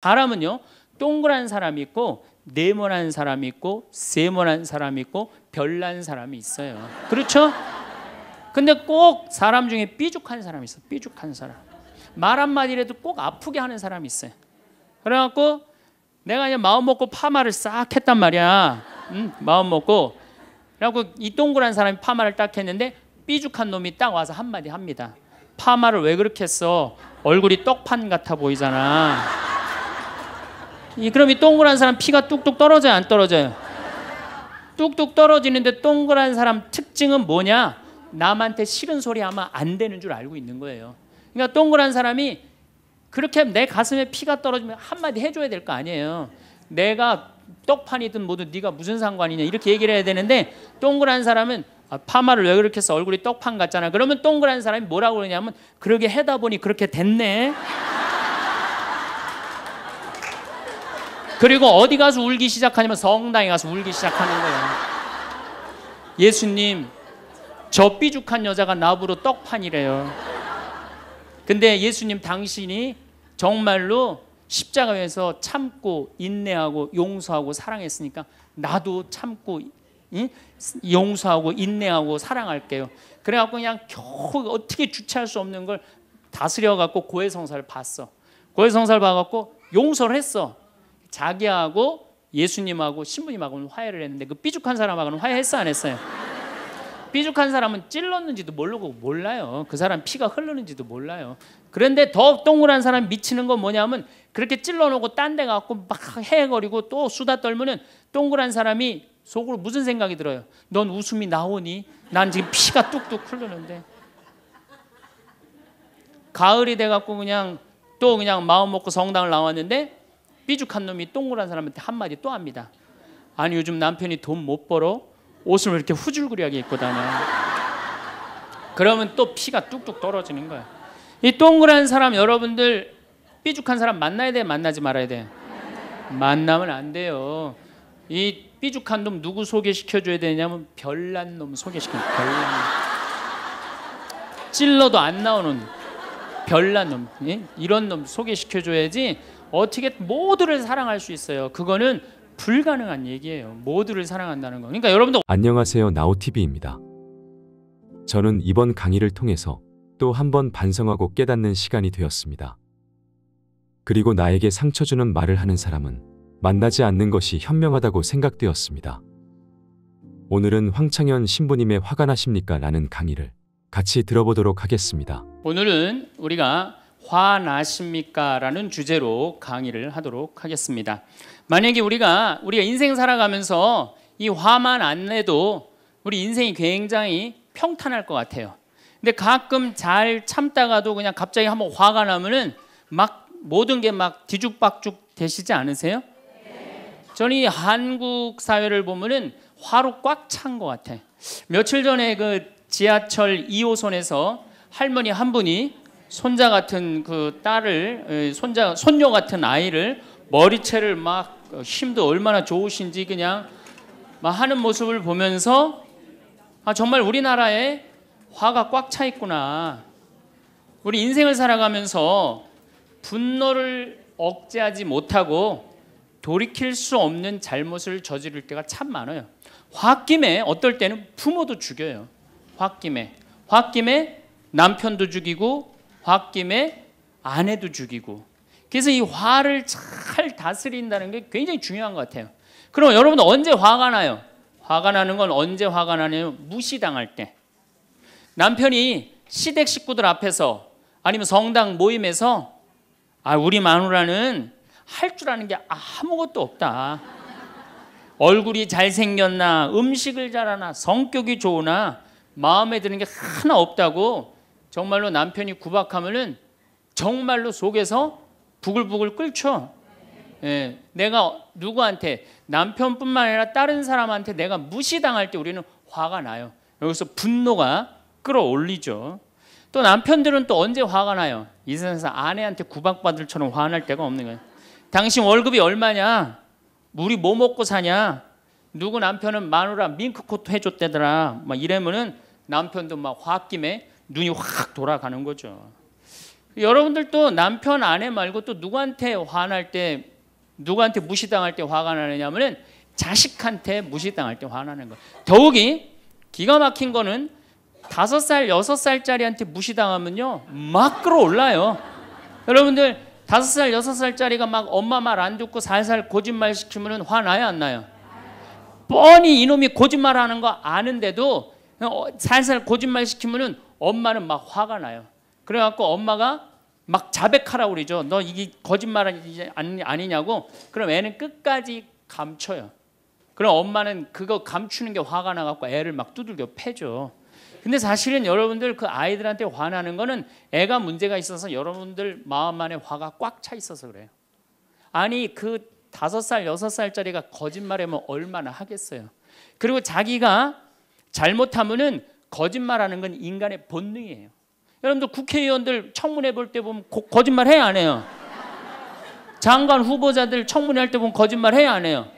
바람은요 동그란 사람이 있고 네모난 사람이 있고 세모난 사람이 있고 별난 사람이 있어요 그렇죠? 근데 꼭 사람 중에 삐죽한 사람이 있어 삐죽한 사람 말 한마디라도 꼭 아프게 하는 사람이 있어요 그래갖고 내가 그냥 마음 먹고 파마를 싹 했단 말이야 음, 마음 먹고 그래갖고 이 동그란 사람이 파마를 딱 했는데 삐죽한 놈이 딱 와서 한마디 합니다 파마를 왜 그렇게 했어 얼굴이 떡판 같아 보이잖아 이 그럼 이 동그란 사람 피가 뚝뚝 떨어져요, 안 떨어져요? 뚝뚝 떨어지는데 동그란 사람 특징은 뭐냐? 남한테 싫은 소리 하면 안 되는 줄 알고 있는 거예요. 그러니까 동그란 사람이 그렇게 내 가슴에 피가 떨어지면 한마디 해줘야 될 거 아니에요. 내가 떡판이든 뭐든 네가 무슨 상관이냐 이렇게 얘기를 해야 되는데 동그란 사람은 아, 파마를 왜 그렇게 해서 얼굴이 떡판 같잖아. 그러면 동그란 사람이 뭐라고 그러냐면 그러게 해다 보니 그렇게 됐네. 그리고 어디 가서 울기 시작하냐면 성당에 가서 울기 시작하는 거예요. 예수님, 저 삐죽한 여자가 나부로 떡판이래요. 근데 예수님 당신이 정말로 십자가에서 참고 인내하고 용서하고 사랑했으니까 나도 참고 응? 용서하고 인내하고 사랑할게요. 그래갖고 그냥 겨우 어떻게 주체할 수 없는 걸 다스려갖고 고해성사를 봤어. 고해성사를 봐갖고 용서를 했어. 자기하고 예수님하고 신부님하고는 화해를 했는데 그 삐죽한 사람하고는 화해했어 안 했어요? 삐죽한 사람은 찔렀는지도 모르고 몰라요. 그 사람 피가 흐르는지도 몰라요. 그런데 더 동그란 사람 미치는 건 뭐냐면 그렇게 찔러놓고 딴 데 가고 막 헤거리고 또 수다 떨면은 동그란 사람이 속으로 무슨 생각이 들어요? 넌 웃음이 나오니? 난 지금 피가 뚝뚝 흐르는데. 가을이 돼갖고 그냥 또 그냥 마음 먹고 성당을 나왔는데 삐죽한 놈이 동그란 사람한테 한마디 또 합니다. 아니 요즘 남편이 돈 못 벌어 옷을 이렇게 후줄그리하게 입고 다녀. 그러면 또 피가 뚝뚝 떨어지는 거야. 이 동그란 사람 여러분들 삐죽한 사람 만나야 돼 만나지 말아야 돼. 만나면 안 돼요. 이 삐죽한 놈 누구 소개시켜 줘야 되냐면 별난 놈 소개시켜. 별난 찔러도 안 나오는 별난 놈. 예? 이런 놈 소개시켜 줘야지 어떻게 모두를 사랑할 수 있어요. 그거는 불가능한 얘기예요. 모두를 사랑한다는 거. 그러니까 여러분도 안녕하세요. 나우TV입니다. 저는 이번 강의를 통해서 또 한 번 반성하고 깨닫는 시간이 되었습니다. 그리고 나에게 상처 주는 말을 하는 사람은 만나지 않는 것이 현명하다고 생각되었습니다. 오늘은 황창현 신부님의 화가 나십니까? 라는 강의를 같이 들어보도록 하겠습니다. 오늘은 우리가 화나십니까? 라는 주제로 강의를 하도록 하겠습니다. 만약에 우리가 우리가 인생 살아가면서 이 화만 안 내도 우리 인생이 굉장히 평탄할 것 같아요. 근데 가끔 잘 참다가도 그냥 갑자기 한번 화가 나면은 막 모든 게 막 뒤죽박죽 되시지 않으세요? 저는 이 한국 사회를 보면은 화로 꽉 찬 것 같아. 며칠 전에 그 지하철 2호선에서 할머니 한 분이 손자 같은 그 딸을 손자 손녀 같은 아이를 머리채를 막 어, 힘도 얼마나 좋으신지 그냥 막 하는 모습을 보면서 아 정말 우리나라에 화가 꽉 차 있구나. 우리 인생을 살아가면서 분노를 억제하지 못하고 돌이킬 수 없는 잘못을 저지를 때가 참 많아요. 홧김에 어떨 때는 부모도 죽여요. 홧김에 홧김에 남편도 죽이고 홧김에 아내도 죽이고 그래서 이 화를 잘 다스린다는 게 굉장히 중요한 것 같아요. 그럼 여러분 언제 화가 나요? 화가 나는 건 언제 화가 나냐면 무시당할 때. 남편이 시댁 식구들 앞에서 아니면 성당 모임에서 아 우리 마누라는 할 줄 아는 게 아무것도 없다. 얼굴이 잘생겼나 음식을 잘하나 성격이 좋으나 마음에 드는 게 하나 없다고 정말로 남편이 구박하면은 정말로 속에서 부글부글 끓죠. 예, 내가 누구한테 남편뿐만 아니라 다른 사람한테 내가 무시당할 때 우리는 화가 나요. 여기서 분노가 끌어올리죠. 또 남편들은 또 언제 화가 나요? 이 세상에서 아내한테 구박받을처럼 화날 때가 없는 거예요. 당신 월급이 얼마냐? 우리 뭐 먹고 사냐? 누구 남편은 마누라 밍크코트 해줬대더라. 막 이러면은 남편도 막 화김에 눈이 확 돌아가는 거죠. 여러분들도 남편 아내 말고 또 누구한테 화날 때 누구한테 무시당할 때 화가 나느냐면은 자식한테 무시당할 때 화나는 거. 더욱이 기가 막힌 거는 다섯 살 여섯 살짜리한테 무시당하면요 막 끌어올라요. 여러분들 다섯 살 여섯 살짜리가 막 엄마 말 안 듣고 살살 거짓말 시키면은 화나요 안 나요? 뻔히 이놈이 거짓말하는 거 아는데도 어, 살살 거짓말 시키면은 엄마는 막 화가 나요. 그래갖고 엄마가 막 자백하라고 그러죠. 너 이게 거짓말 아니냐고. 그럼 애는 끝까지 감춰요. 그럼 엄마는 그거 감추는 게 화가 나갖고 애를 막 두들겨 패죠. 근데 사실은 여러분들 그 아이들한테 화나는 거는 애가 문제가 있어서 여러분들 마음 안에 화가 꽉 차 있어서 그래요. 아니 그 다섯 살 여섯 살짜리가 거짓말하면 얼마나 하겠어요. 그리고 자기가 잘못하면은 거짓말하는 건 인간의 본능이에요. 여러분들 국회의원들 청문회 볼 때 보면 고, 거짓말 해야 안 해요? 장관 후보자들 청문회 할 때 보면 거짓말 해야 안 해요?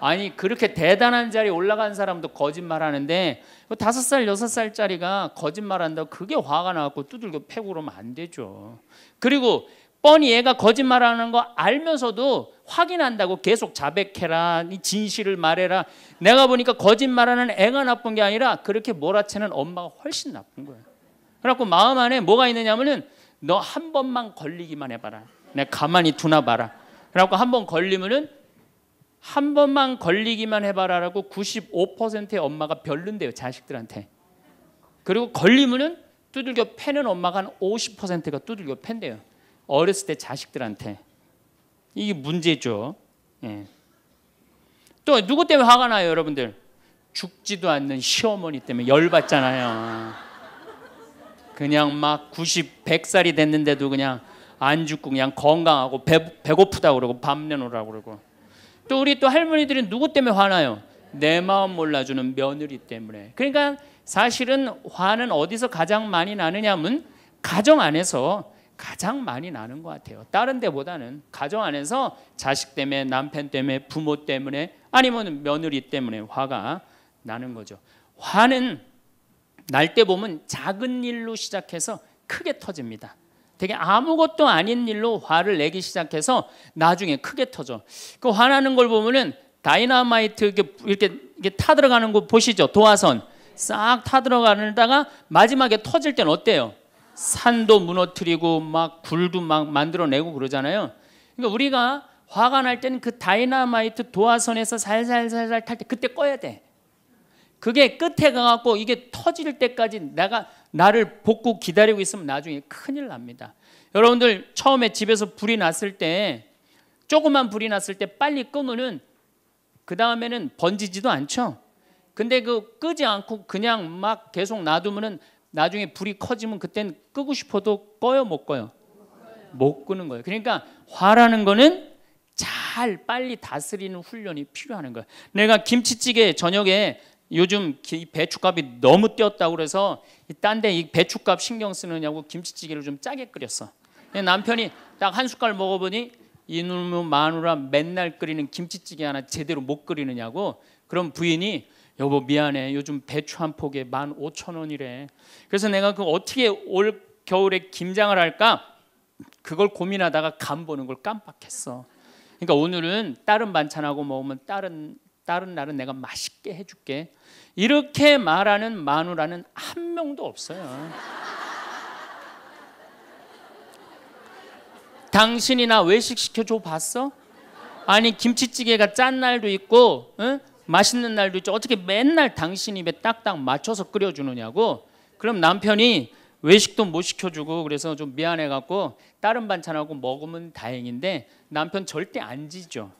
아니 그렇게 대단한 자리에 올라간 사람도 거짓말하는데 뭐 다섯 살 여섯 살짜리가 거짓말한다 그게 화가 나고 두들겨 패고 그러면 안 되죠. 그리고 뻔히 얘가 거짓말하는 거 알면서도 확인한다고 계속 자백해라, 이 진실을 말해라. 내가 보니까 거짓말하는 애가 나쁜 게 아니라 그렇게 몰아채는 엄마가 훨씬 나쁜 거야 그래갖고 마음 안에 뭐가 있느냐면은 너 한 번만 걸리기만 해봐라. 내가 가만히 두나 봐라. 그래갖고 한 번 걸리면은 한 번만 걸리기만 해봐라라고 95%의 엄마가 별른데요 자식들한테. 그리고 걸리면은 두들겨 패는 엄마가 한 50%가 두들겨 팬대요. 어렸을 때 자식들한테 이게 문제죠. 예. 또 누구 때문에 화가 나요, 여러분들? 죽지도 않는 시어머니 때문에 열받잖아요. 그냥 막 90, 100살이 됐는데도 그냥 안 죽고 그냥 건강하고 배, 배고프다 그러고 밤내 노라고 그러고 또 우리 또 할머니들은 누구 때문에 화나요? 내 마음 몰라주는 며느리 때문에 그러니까 사실은 화는 어디서 가장 많이 나느냐면 가정 안에서 가장 많이 나는 것 같아요. 다른 데보다는 가정 안에서 자식 때문에 남편 때문에 부모 때문에 아니면 며느리 때문에 화가 나는 거죠. 화는 날 때 보면 작은 일로 시작해서 크게 터집니다. 되게 아무것도 아닌 일로 화를 내기 시작해서 나중에 크게 터져. 그 화나는 걸 보면은 다이너마이트 이렇게, 이렇게, 이렇게 타 들어가는 거 보시죠. 도화선 싹 타 들어가는다가 마지막에 터질 땐 어때요? 산도 무너뜨리고 막 굴도 막 만들어내고 그러잖아요. 그러니까 우리가 화가 날 때는 그 다이나마이트 도화선에서 살살살살 탈 때 그때 꺼야 돼. 그게 끝에 가갖고 이게 터질 때까지 내가 나를 복구 기다리고 있으면 나중에 큰일 납니다. 여러분들 처음에 집에서 불이 났을 때 조그만 불이 났을 때 빨리 끄면은 그 다음에는 번지지도 않죠. 근데 그 끄지 않고 그냥 막 계속 놔두면은 나중에 불이 커지면 그땐 끄고 싶어도 꺼요 못 꺼요? 못 끄는 거예요. 그러니까 화라는 거는 잘 빨리 다스리는 훈련이 필요하는 거예요. 내가 김치찌개 저녁에 요즘 배춧값이 너무 뛰었다고 그래서 딴데이배춧값 신경 쓰느냐고 김치찌개를 좀 짜게 끓였어. 남편이 딱 한 숟갈 먹어보니 이놈의 마누라 맨날 끓이는 김치찌개 하나 제대로 못 끓이느냐고 그럼 부인이 여보 미안해 요즘 배추 한 포기에 만 오천 원이래 그래서 내가 그 어떻게 올 겨울에 김장을 할까 그걸 고민하다가 간 보는 걸 깜빡했어 그러니까 오늘은 다른 반찬하고 먹으면 다른 다른 날은 내가 맛있게 해줄게 이렇게 말하는 마누라는 한 명도 없어요 당신이 나 외식 시켜줘 봤어? 아니 김치찌개가 짠 날도 있고 응? 맛있는 날도 있죠. 어떻게 맨날 당신 입에 딱딱 맞춰서 끓여주느냐고. 그럼 남편이 외식도 못 시켜주고 그래서 좀 미안해갖고 다른 반찬하고 먹으면 다행인데 남편 절대 안 지죠.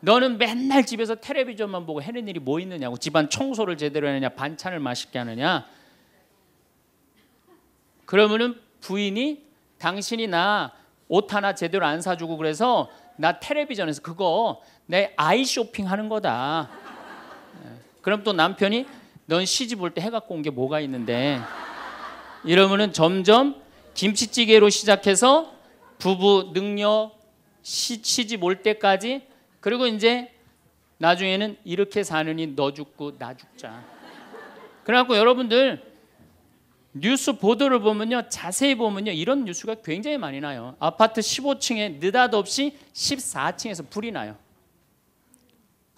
너는 맨날 집에서 텔레비전만 보고 해낸 일이 뭐 있느냐고 집안 청소를 제대로 하느냐 반찬을 맛있게 하느냐 그러면은 부인이 당신이 나옷 하나 제대로 안 사주고 그래서 나 텔레비전에서 그거 내 아이 쇼핑하는 거다. 예. 그럼 또 남편이 넌 시집 올 때 해갖고 온 게 뭐가 있는데 이러면은 점점 김치찌개로 시작해서 부부 능력 시, 시집 올 때까지 그리고 이제 나중에는 이렇게 사느니 너 죽고 나 죽자. 그래갖고 여러분들 뉴스 보도를 보면요 자세히 보면요 이런 뉴스가 굉장히 많이 나요. 아파트 15층에 느닷없이 14층에서 불이 나요.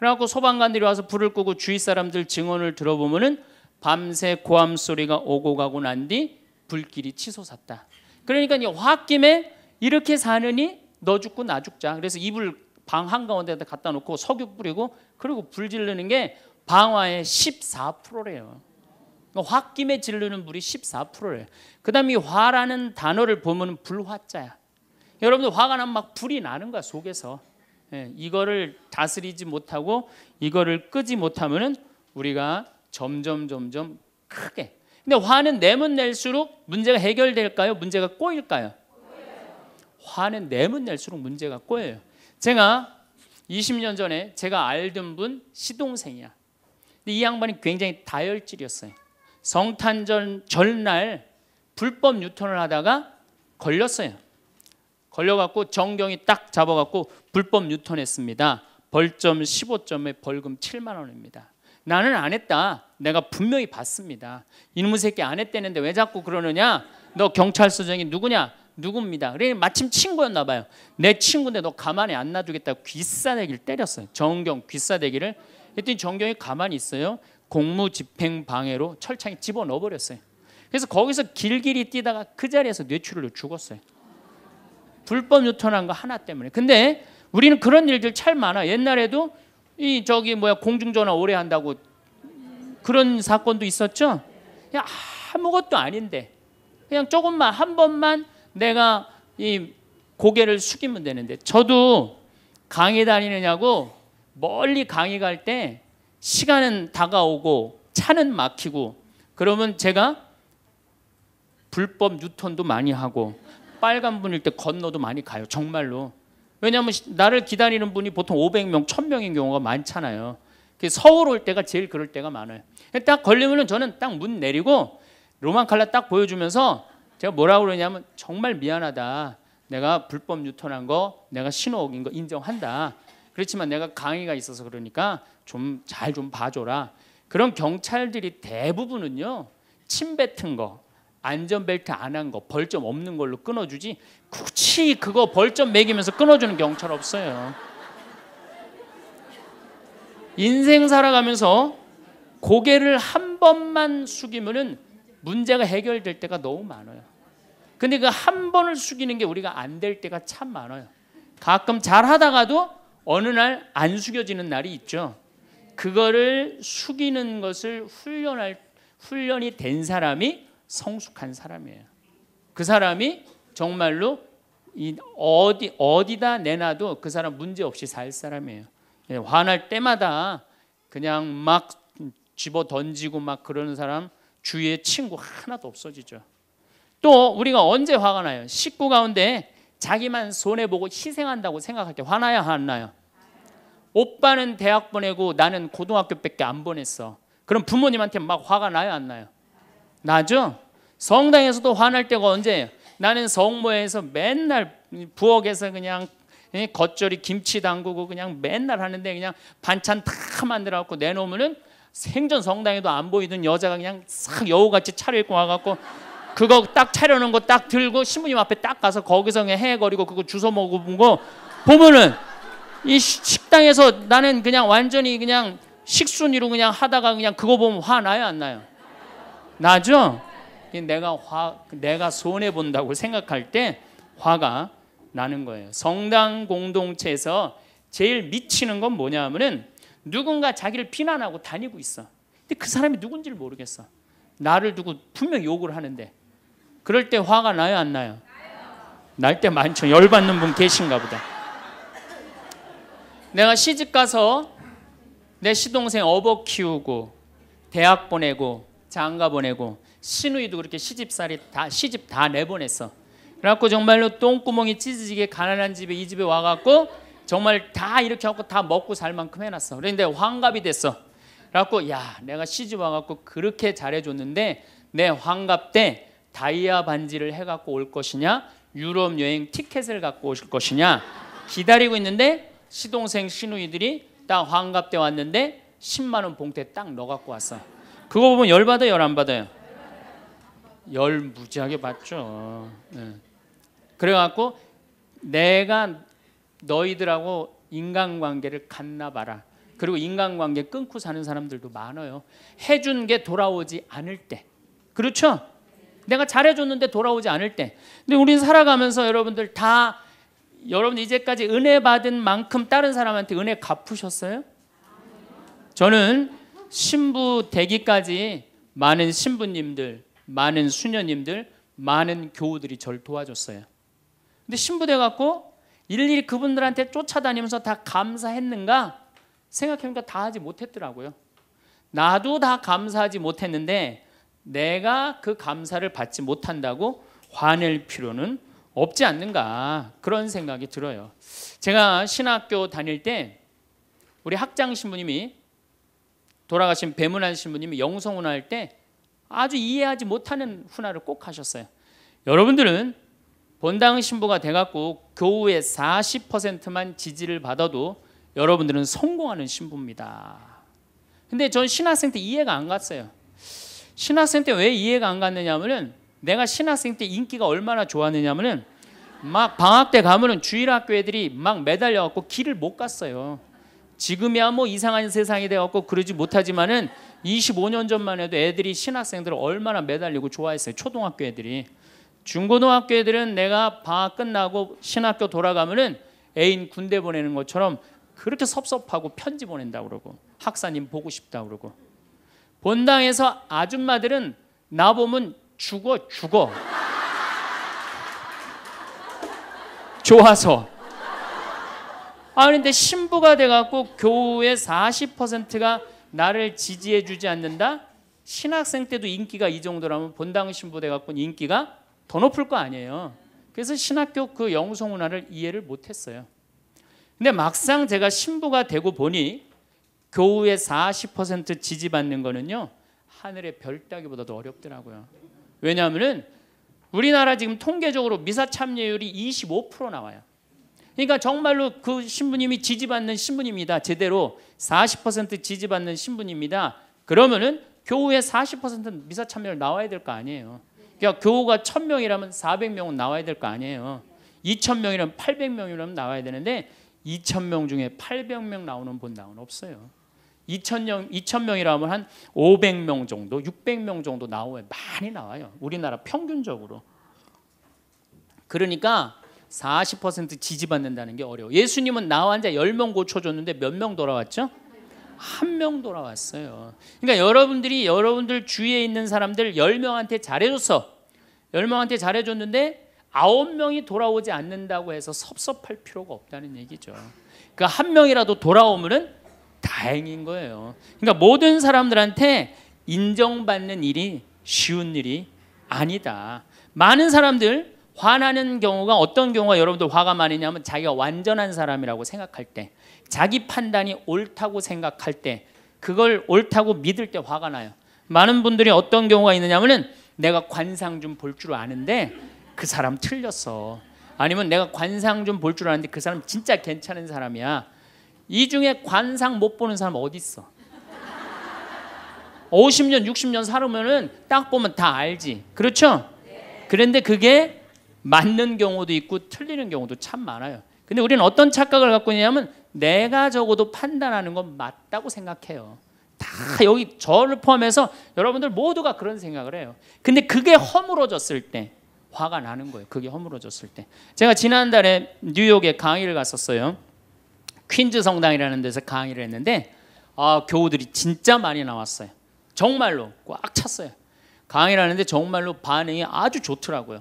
그래갖고 소방관들이 와서 불을 끄고 주위 사람들 증언을 들어보면은 밤새 고함 소리가 오고 가고 난 뒤 불길이 치솟았다. 그러니까 이화김에 이렇게 사느니 너 죽고 나 죽자. 그래서 이불 방 한가운데다 갖다 놓고 석유 뿌리고 그리고 불 지르는 게 방화의 14%래요. 그 화김에 지르는 불이 14%래요. 그 다음에 화라는 단어를 보면 불화자야. 여러분들 화가 나면 막 불이 나는 거야 속에서. 예, 이거를 다스리지 못하고 이거를 끄지 못하면은 우리가 점점 점점 크게. 근데 화는 내면 낼수록 문제가 해결될까요? 문제가 꼬일까요? 화는 내면 낼수록 문제가 꼬여요. 제가 20년 전에 제가 알던 분 시동생이야. 근데 이 양반이 굉장히 다혈질이었어요. 성탄절 전날 불법 유턴을 하다가 걸렸어요. 걸려갖고 정경이 딱 잡아갖고 불법 유턴했습니다. 벌점 15점에 벌금 7만 원입니다. 나는 안 했다. 내가 분명히 봤습니다. 이놈의 새끼 안 했다는데 왜 자꾸 그러느냐? 너 경찰서장이 누구냐? 누굽니다. 그래 마침 친구였나 봐요. 내 친구인데 너 가만히 안 놔두겠다. 귀싸대기를 때렸어요. 정경 귀싸대기를. 했더니 정경이 가만히 있어요. 공무집행 방해로 철창에 집어넣어버렸어요. 그래서 거기서 길길이 뛰다가 그 자리에서 뇌출혈로 죽었어요. 불법 유턴한 거 하나 때문에. 근데 우리는 그런 일들 참 많아. 옛날에도 이 저기 뭐야 공중전화 오래 한다고 그런 사건도 있었죠. 그냥 아무것도 아닌데 그냥 조금만 한 번만 내가 이 고개를 숙이면 되는데 저도 강의 다니느냐고 멀리 강의 갈 때 시간은 다가오고 차는 막히고 그러면 제가 불법 유턴도 많이 하고 빨간 분일 때 건너도 많이 가요. 정말로. 왜냐하면 나를 기다리는 분이 보통 500명, 1000명인 경우가 많잖아요. 서울 올 때가 제일 그럴 때가 많아요. 딱걸리면 저는 딱 문 내리고 로만 칼라 딱 보여주면서 제가 뭐라고 그러냐면 정말 미안하다. 내가 불법 유턴한 거, 내가 신호 어긴 거 인정한다. 그렇지만 내가 강의가 있어서 그러니까 좀 잘좀 좀 봐줘라. 그런 경찰들이 대부분은요. 침 뱉은 거, 안전벨트 안 한 거 벌점 없는 걸로 끊어주지 굳이 그거 벌점 매기면서 끊어주는 경찰 없어요. 인생 살아가면서 고개를 한 번만 숙이면 문제가 해결될 때가 너무 많아요. 근데 그 한 번을 숙이는 게 우리가 안 될 때가 참 많아요. 가끔 잘 하다가도 어느 날 안 숙여지는 날이 있죠. 그거를 숙이는 것을 훈련할 훈련이 된 사람이 성숙한 사람이에요. 그 사람이 정말로 어디 어디다 내놔도 그 사람 문제 없이 살 사람이에요. 예, 화날 때마다 그냥 막 집어 던지고 막 그러는 사람 주위에 친구 하나도 없어지죠. 또 우리가 언제 화가 나요? 식구 가운데 자기만 손해 보고 희생한다고 생각할 때 화나야 하나요? 오빠는 대학 보내고 나는 고등학교밖에 안 보냈어. 그럼 부모님한테 막 화가 나요, 안 나요? 나죠. 성당에서도 화날 때가 언제예요? 나는 성모에서 맨날 부엌에서 그냥 예, 겉절이 김치 담그고 그냥 맨날 하는데 그냥 반찬 다 만들어 갖고 내놓으면은 생전 성당에도 안 보이던 여자가 그냥 싹 여우같이 차려입고 와갖고 그거 딱 차려놓은 거 딱 들고 신부님 앞에 딱 가서 거기서 그냥 헤거리고 그거 주워 먹어본 거 보면은 이 식당에서 나는 그냥 완전히 그냥 식순이로 그냥 하다가 그냥 그거 보면 화나요 안 나요? 나죠? 내가 화, 내가 손해 본다고 생각할 때 화가 나는 거예요. 성당 공동체에서 제일 미치는 건 뭐냐면은 누군가 자기를 비난하고 다니고 있어. 근데 그 사람이 누군지를 모르겠어. 나를 두고 분명 욕을 하는데 그럴 때 화가 나요, 안 나요? 날때 많죠. 열 받는 분 계신가 보다. 내가 시집 가서 내 시동생 어버 키우고 대학 보내고 장가 보내고 시누이도 그렇게 시집살이 다 시집 다 내보냈어. 그래갖고 정말로 똥구멍이 찢어지게 가난한 집에 이 집에 와갖고 정말 다 이렇게 하고 다 먹고 살 만큼 해놨어. 그런데 환갑이 됐어. 그래갖고 야 내가 시집 와갖고 그렇게 잘해줬는데 내 환갑 때 다이아 반지를 해갖고 올 것이냐 유럽 여행 티켓을 갖고 오실 것이냐 기다리고 있는데 시동생 시누이들이 딱 환갑 때 왔는데 10만 원 봉투에 딱 넣어갖고 왔어. 그거 보면 열 받아 열 안 받아요? 열 무지하게 받죠. 네. 그래갖고 내가 너희들하고 인간관계를 갖나봐라. 그리고 인간관계 끊고 사는 사람들도 많아요. 해준 게 돌아오지 않을 때. 그렇죠? 내가 잘해줬는데 돌아오지 않을 때. 근데 우리는 살아가면서 여러분들 다 여러분 이제까지 은혜 받은 만큼 다른 사람한테 은혜 갚으셨어요? 저는 신부 되기까지 많은 신부님들, 많은 수녀님들, 많은 교우들이 절 도와줬어요. 근데 신부 돼 갖고 일일이 그분들한테 쫓아다니면서 다 감사했는가? 생각해보니까 다 하지 못했더라고요. 나도 다 감사하지 못했는데 내가 그 감사를 받지 못한다고 화낼 필요는 없지 않는가 그런 생각이 들어요. 제가 신학교 다닐 때 우리 학장 신부님이 돌아가신 배문한 신부님이 영성 훈할때 아주 이해하지 못하는 훈화를 꼭 하셨어요. 여러분들은 본당 신부가 돼갖고 교우의 40%만 지지를 받아도 여러분들은 성공하는 신부입니다. 근데 전 신학생 때 이해가 안 갔어요. 신학생 때 왜 이해가 안 갔느냐면은 내가 신학생 때 인기가 얼마나 좋았느냐면은 막 방학 때 가면은 주일 학교 애들이 막 매달려 갖고 길을 못 갔어요. 지금이야 뭐 이상한 세상이 돼갖고 그러지 못하지만은 25년 전만 해도 애들이 신학생들을 얼마나 매달리고 좋아했어요. 초등학교 애들이. 중고등학교 애들은 내가 방학 끝나고 신학교 돌아가면은 애인 군대 보내는 것처럼 그렇게 섭섭하고 편지 보낸다 그러고 학사님 보고 싶다 그러고 본당에서 아줌마들은 나 보면 죽어 죽어 좋아서 아 그런데 신부가 돼갖고 교우의 40%가 나를 지지해주지 않는다? 신학생 때도 인기가 이 정도라면 본당 신부 돼갖고 인기가 더 높을 거 아니에요. 그래서 신학교 그 영성 문화를 이해를 못했어요. 근데 막상 제가 신부가 되고 보니 교우의 40% 지지받는 거는요 하늘의 별 따기보다도 어렵더라고요. 왜냐하면은 우리나라 지금 통계적으로 미사 참여율이 25% 나와요. 그러니까 정말로 그 신부님이 지지받는 신부입니다. 제대로 40% 지지받는 신부입니다. 그러면은 교우의 4 0 미사 참여를 나와야 될 거 아니에요. 그러니까 교우가 1000명이라면 400명은 나와야 될 거 아니에요. 2000명이라면 800명이라면 나와야 되는데 2000명 중에 800명 나오는 본당은 없어요. 2000명 2000명이라면 한 500명 정도, 600명 정도 나오면 많이 나와요. 우리나라 평균적으로. 그러니까 40% 지지받는다는 게 어려워. 예수님은 나와 환자 10명 고쳐줬는데 몇 명 돌아왔죠? 한 명 돌아왔어요. 그러니까 여러분들이 여러분들 주위에 있는 사람들 10명한테 잘해줘서 10명한테 잘해줬는데 9명이 돌아오지 않는다고 해서 섭섭할 필요가 없다는 얘기죠. 그러니까 한 명이라도 돌아오면은 다행인 거예요. 그러니까 모든 사람들한테 인정받는 일이 쉬운 일이 아니다. 많은 사람들 화나는 경우가 어떤 경우가 여러분들 화가 많이냐면 자기가 완전한 사람이라고 생각할 때 자기 판단이 옳다고 생각할 때 그걸 옳다고 믿을 때 화가 나요. 많은 분들이 어떤 경우가 있느냐면은 내가 관상 좀 볼 줄 아는데 그 사람 틀렸어. 아니면 내가 관상 좀 볼 줄 아는데 그 사람 진짜 괜찮은 사람이야. 이 중에 관상 못 보는 사람 어디 있어? 50년, 60년 살으면은 딱 보면 다 알지. 그렇죠? 그런데 그게 맞는 경우도 있고 틀리는 경우도 참 많아요. 근데 우리는 어떤 착각을 갖고 있냐면 내가 적어도 판단하는 건 맞다고 생각해요. 다 여기 저를 포함해서 여러분들 모두가 그런 생각을 해요. 근데 그게 허물어졌을 때 화가 나는 거예요. 그게 허물어졌을 때. 제가 지난달에 뉴욕에 강의를 갔었어요. 퀸즈 성당이라는 데서 강의를 했는데 아, 교우들이 진짜 많이 나왔어요. 정말로 꽉 찼어요. 강의를 하는데 정말로 반응이 아주 좋더라고요.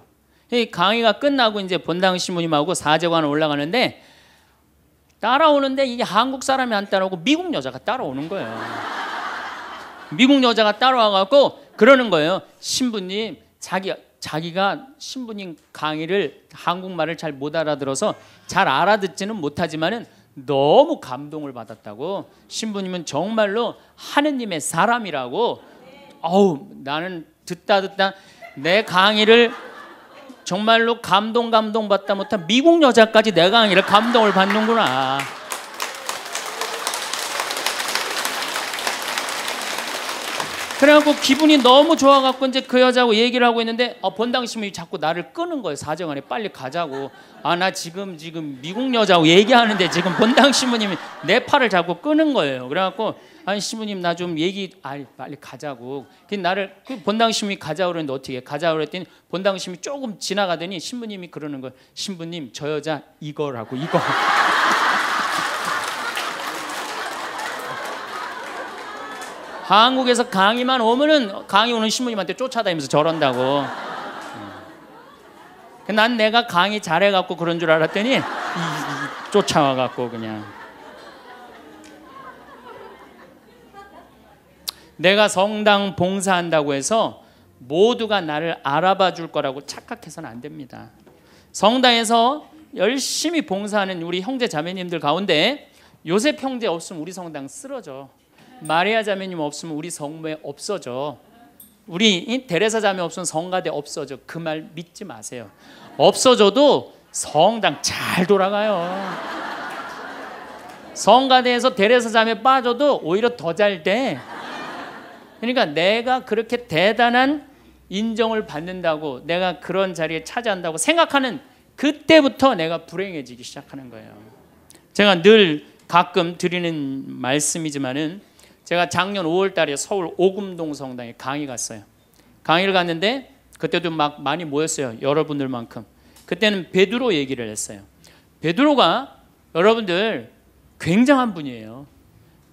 강의가 끝나고 이제 본당 신부님하고 사제관 올라가는데 따라오는데 이게 한국 사람이 안 따라오고 미국 여자가 따라오는 거예요. 미국 여자가 따라와갖고 그러는 거예요. 신부님 자기 자기가 신부님 강의를 한국말을 잘 못 알아들어서 잘 알아듣지는 못하지만은 너무 감동을 받았다고 신부님은 정말로 하느님의 사람이라고 어우 나는 듣다 듣다 내 강의를 정말로 감동 감동 받다 못한 미국 여자까지 내가 아니라 감동을 받는구나. 그래갖고 기분이 너무 좋아갖고 이제 그 여자하고 얘기를 하고 있는데 어, 본당심이 자꾸 나를 끄는 거예요 사정 안에 빨리 가자고 아 나 지금 지금 미국 여자하고 얘기하는데 지금 본당 신부님이 내 팔을 자꾸 끄는 거예요 그래갖고 아니 신부님 나 좀 얘기 아니 빨리 가자고 그 나를 그 본당 신부이 가자고 그러는데 어떻게 가자고 그랬더니 본당 신부이 조금 지나가더니 신부님이 그러는 거예요 신부님 저 여자 이거라고 이거 한국에서 강의만 오면은 강의 오는 신부님한테 쫓아다니면서 저런다고. 음. 난 내가 강의 잘해갖고 그런 줄 알았더니 쫓아와갖고 그냥. 내가 성당 봉사한다고 해서 모두가 나를 알아봐 줄 거라고 착각해서는 안 됩니다. 성당에서 열심히 봉사하는 우리 형제 자매님들 가운데 요셉 형제 없으면 우리 성당 쓰러져. 마리아 자매님 없으면 우리 성모에 없어져. 우리 데레사 자매 없으면 성가대 없어져. 그 말 믿지 마세요. 없어져도 성당 잘 돌아가요. 성가대에서 데레사 자매 빠져도 오히려 더 잘 돼. 그러니까 내가 그렇게 대단한 인정을 받는다고 내가 그런 자리에 차지한다고 생각하는 그때부터 내가 불행해지기 시작하는 거예요. 제가 늘 가끔 드리는 말씀이지만은 제가 작년 5월 달에 서울 오금동 성당에 강의 갔어요. 강의를 갔는데 그때도 막 많이 모였어요. 여러분들만큼. 그때는 베드로 얘기를 했어요. 베드로가 여러분들 굉장한 분이에요.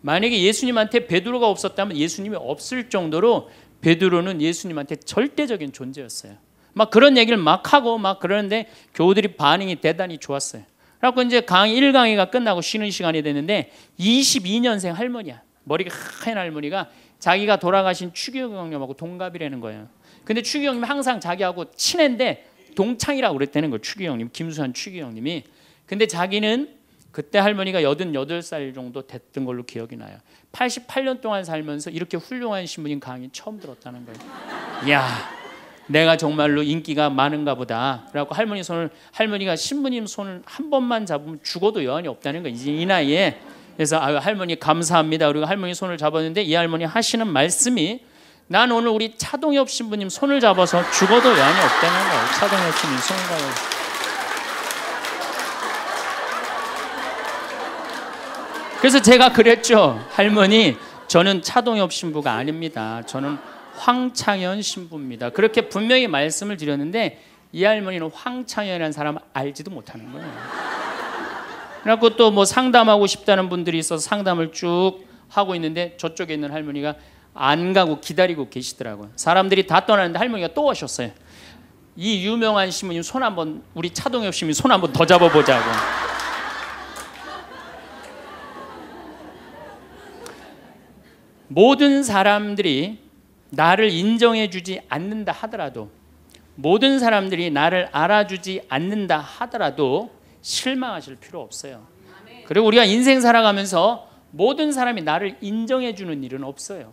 만약에 예수님한테 베드로가 없었다면 예수님이 없을 정도로 베드로는 예수님한테 절대적인 존재였어요. 막 그런 얘기를 막 하고 막 그러는데 교우들이 반응이 대단히 좋았어요. 그래갖고 이제 강 1강의가 끝나고 쉬는 시간이 됐는데 22년생 할머니야. 머리가 하얀 할머니가 자기가 돌아가신 추기경 형님하고 동갑이라는 거예요. 근데 추기경 님 항상 자기하고 친한데 동창이라고 그랬다는 거예요. 추기경 님 김수환 추기경 님이. 근데 자기는 그때 할머니가 88살 정도 됐던 걸로 기억이 나요. 88년 동안 살면서 이렇게 훌륭한 신부님 강의 처음 들었다는 거예요. 이야, 내가 정말로 인기가 많은가 보다. 라고 할머니 손을, 할머니가 신부님 손을 한 번만 잡으면 죽어도 여한이 없다는 거예요. 이 나이에. 그래서 아 할머니 감사합니다. 그리고 할머니 손을 잡았는데 이 할머니 하시는 말씀이 난 오늘 우리 차동엽 신부님 손을 잡아서 죽어도 외이 없다는 거예요. 차동엽 신부님 손을 잡아서. 그래서 제가 그랬죠. 할머니, 저는 차동엽 신부가 아닙니다. 저는 황창현 신부입니다. 그렇게 분명히 말씀을 드렸는데 이 할머니는 황창현이라는 사람 알지도 못하는 거예요. 그래갖고 또뭐 상담하고 싶다는 분들이 있어서 상담을 쭉 하고 있는데 저쪽에 있는 할머니가 안 가고 기다리고 계시더라고요. 사람들이 다 떠나는데 할머니가 또 오셨어요. 이 유명한 신부님손 한번 우리 차동엽 신부님손 한번 더 잡아보자고. 모든 사람들이 나를 인정해주지 않는다 하더라도 모든 사람들이 나를 알아주지 않는다 하더라도 실망하실 필요 없어요. 그리고 우리가 인생 살아가면서 모든 사람이 나를 인정해 주는 일은 없어요.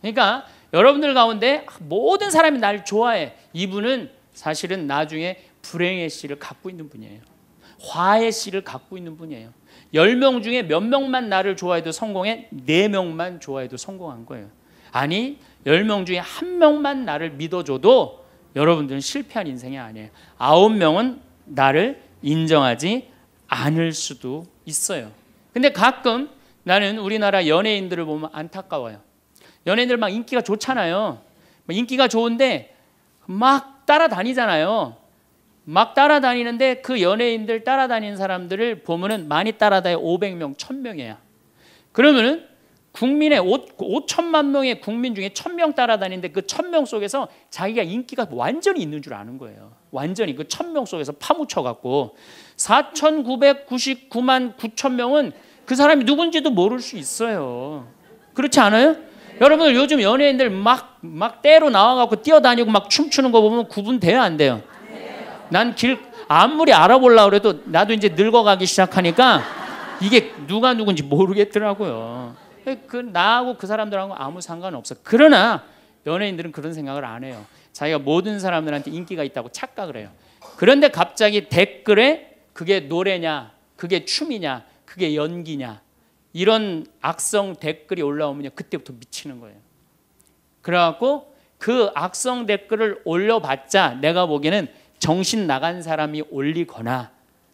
그러니까 여러분들 가운데 모든 사람이 나를 좋아해. 이분은 사실은 나중에 불행의 씨를 갖고 있는 분이에요. 화의 씨를 갖고 있는 분이에요. 10명 중에 몇 명만 나를 좋아해도 성공해? 4명만 좋아해도 성공한 거예요. 아니, 10명 중에 한 명만 나를 믿어줘도 여러분들은 실패한 인생이 아니에요. 9명은 나를 인정하지 않을 수도 있어요. 근데 가끔 나는 우리나라 연예인들을 보면 안타까워요. 연예인들 막 인기가 좋잖아요. 인기가 좋은데 막 따라다니잖아요. 막 따라다니는데 그 연예인들 따라다니는 사람들을 보면은 많이 따라다녀 500명, 1000명이야. 그러면은 국민의 5, 천만 명의 국민 중에 1000명 따라다니는데 그 1000명 속에서 자기가 인기가 완전히 있는 줄 아는 거예요. 완전히 그 천명 속에서 파묻혀 갖고 4,999만 9천 명은 그 사람이 누군지도 모를 수 있어요. 그렇지 않아요? 여러분들 요즘 연예인들 막막 때로 나와 갖고 뛰어다니고 막 춤추는 거 보면 구분돼야안 돼요? 난 길 아무리 알아보려 그래도 나도 이제 늙어가기 시작하니까 이게 누가 누군지 모르겠더라고요. 그 나하고 그 사람들하고 아무 상관없어. 그러나 연예인들은 그런 생각을 안 해요. 자기가 모든 사람들한테 인기가 있다고 착각을 해요. 그런데 갑자기 댓글에 그게 노래냐, 그게 춤이냐, 그게 연기냐 이런 악성 댓글이 올라오면 그때부터 미치는 거예요. 그래갖고 그 악성 댓글을 올려봤자 내가 보기에는 정신 나간 사람이 올리거나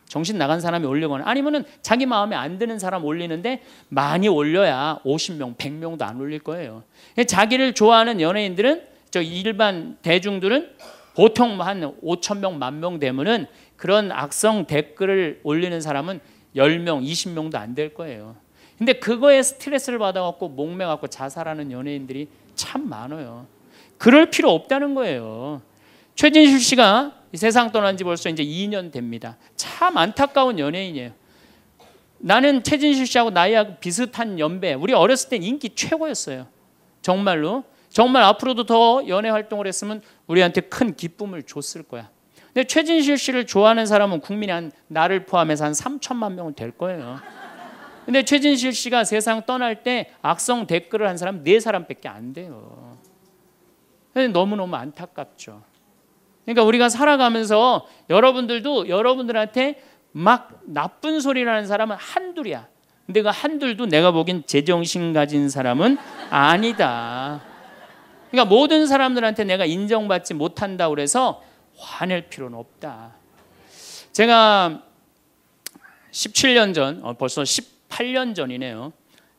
정신 나간 사람이 올리거나 아니면은 자기 마음에 안 드는 사람 올리는데 많이 올려야 50명, 100명도 안 올릴 거예요. 자기를 좋아하는 연예인들은 저 일반 대중들은 보통 뭐 한 5천 명, 만명 되면은 그런 악성 댓글을 올리는 사람은 10명, 20명도 안 될 거예요. 근데 그거에 스트레스를 받아갖고 목매 갖고 자살하는 연예인들이 참 많아요. 그럴 필요 없다는 거예요. 최진실 씨가 세상 떠난 지 벌써 이제 2년 됩니다. 참 안타까운 연예인이에요. 나는 최진실 씨하고 나이하고 비슷한 연배. 우리 어렸을 땐 인기 최고였어요. 정말로. 정말 앞으로도 더 연애 활동을 했으면 우리한테 큰 기쁨을 줬을 거야. 근데 최진실 씨를 좋아하는 사람은 국민이 한 나를 포함해서 한 3천만 명은 될 거예요. 근데 최진실 씨가 세상 떠날 때 악성 댓글을 한 사람 네 사람밖에 안 돼요. 너무너무 안타깝죠. 그러니까 우리가 살아가면서 여러분들도 여러분들한테 막 나쁜 소리라는 사람은 한둘이야. 근데 그 한둘도 내가 보기엔 제정신 가진 사람은 아니다. 그러니까 모든 사람들한테 내가 인정받지 못한다 그래서 화낼 필요는 없다. 제가 17년 전, 어, 벌써 18년 전이네요.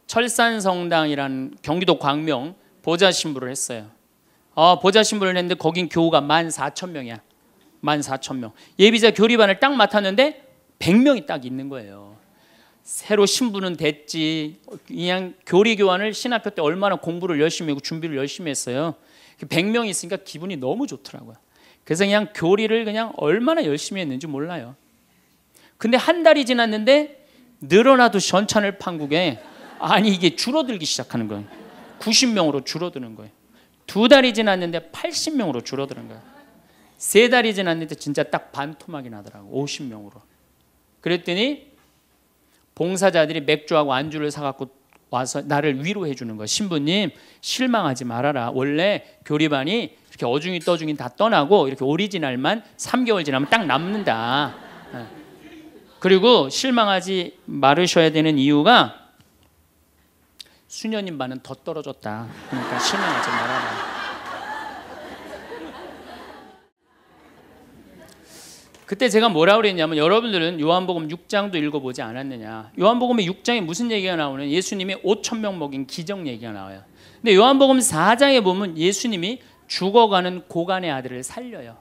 철산성당이란 경기도 광명 보좌 신부를 했어요. 어, 보좌 신부를 했는데 거긴 교우가 14,000명이야. 14,000명. 예비자 교리반을 딱 맡았는데 100명이 딱 있는 거예요. 새로 신부는 됐지 그냥 교리 교환을 신학교 때 얼마나 공부를 열심히 하고 준비를 열심히 했어요. 1 0 0명 있으니까 기분이 너무 좋더라고요. 그래서 그냥 교리를 그냥 얼마나 열심히 했는지 몰라요. 근데 한 달이 지났는데 늘어나도 전찬을 판국에 아니 이게 줄어들기 시작하는 거예요. 90명으로 줄어드는 거예요. 두 달이 지났는데 80명으로 줄어드는 거예요. 세 달이 지났는데 진짜 딱 반토막이 나더라고. 50명으로. 그랬더니 봉사자들이 맥주하고 안주를 사갖고 와서 나를 위로해 주는 거야. 신부님 실망하지 말아라. 원래 교리반이 이렇게 어중이 떠중이 다 떠나고 이렇게 오리지널만 3개월 지나면 딱 남는다. 예. 그리고 실망하지 말으셔야 되는 이유가 수녀님 반은 더 떨어졌다. 그러니까 실망하지 말아라. 그때 제가 뭐라고 그랬냐면 여러분들은 요한복음 6장도 읽어보지 않았느냐. 요한복음의 6장에 무슨 얘기가 나오는? 예수님이 5천 명 먹인 기적 얘기가 나와요. 근데 요한복음 4장에 보면 예수님이 죽어가는 고간의 아들을 살려요.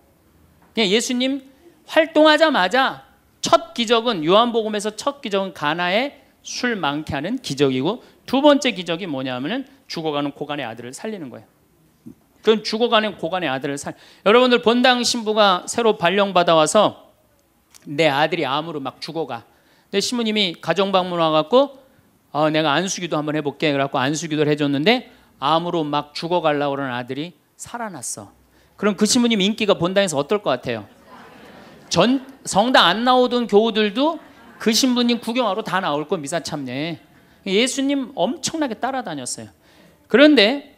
그냥 예수님 활동하자마자 첫 기적은 요한복음에서 첫 기적은 가나에 술 많게 하는 기적이고 두 번째 기적이 뭐냐면은 죽어가는 고간의 아들을 살리는 거예요. 그런 죽어가는 고관의 아들을 살. 여러분들 본당 신부가 새로 발령 받아와서 내 아들이 암으로 막 죽어가. 내데 신부님이 가정 방문 와갖고 어, 내가 안수기도 한번 해볼게. 그래갖고 안수기도를 해줬는데 암으로 막 죽어갈라 그러는 아들이 살아났어. 그럼 그 신부님 인기가 본당에서 어떨 것 같아요? 전 성당 안 나오던 교우들도 그 신부님 구경하러 다 나올 거 미사 참네. 예수님 엄청나게 따라다녔어요. 그런데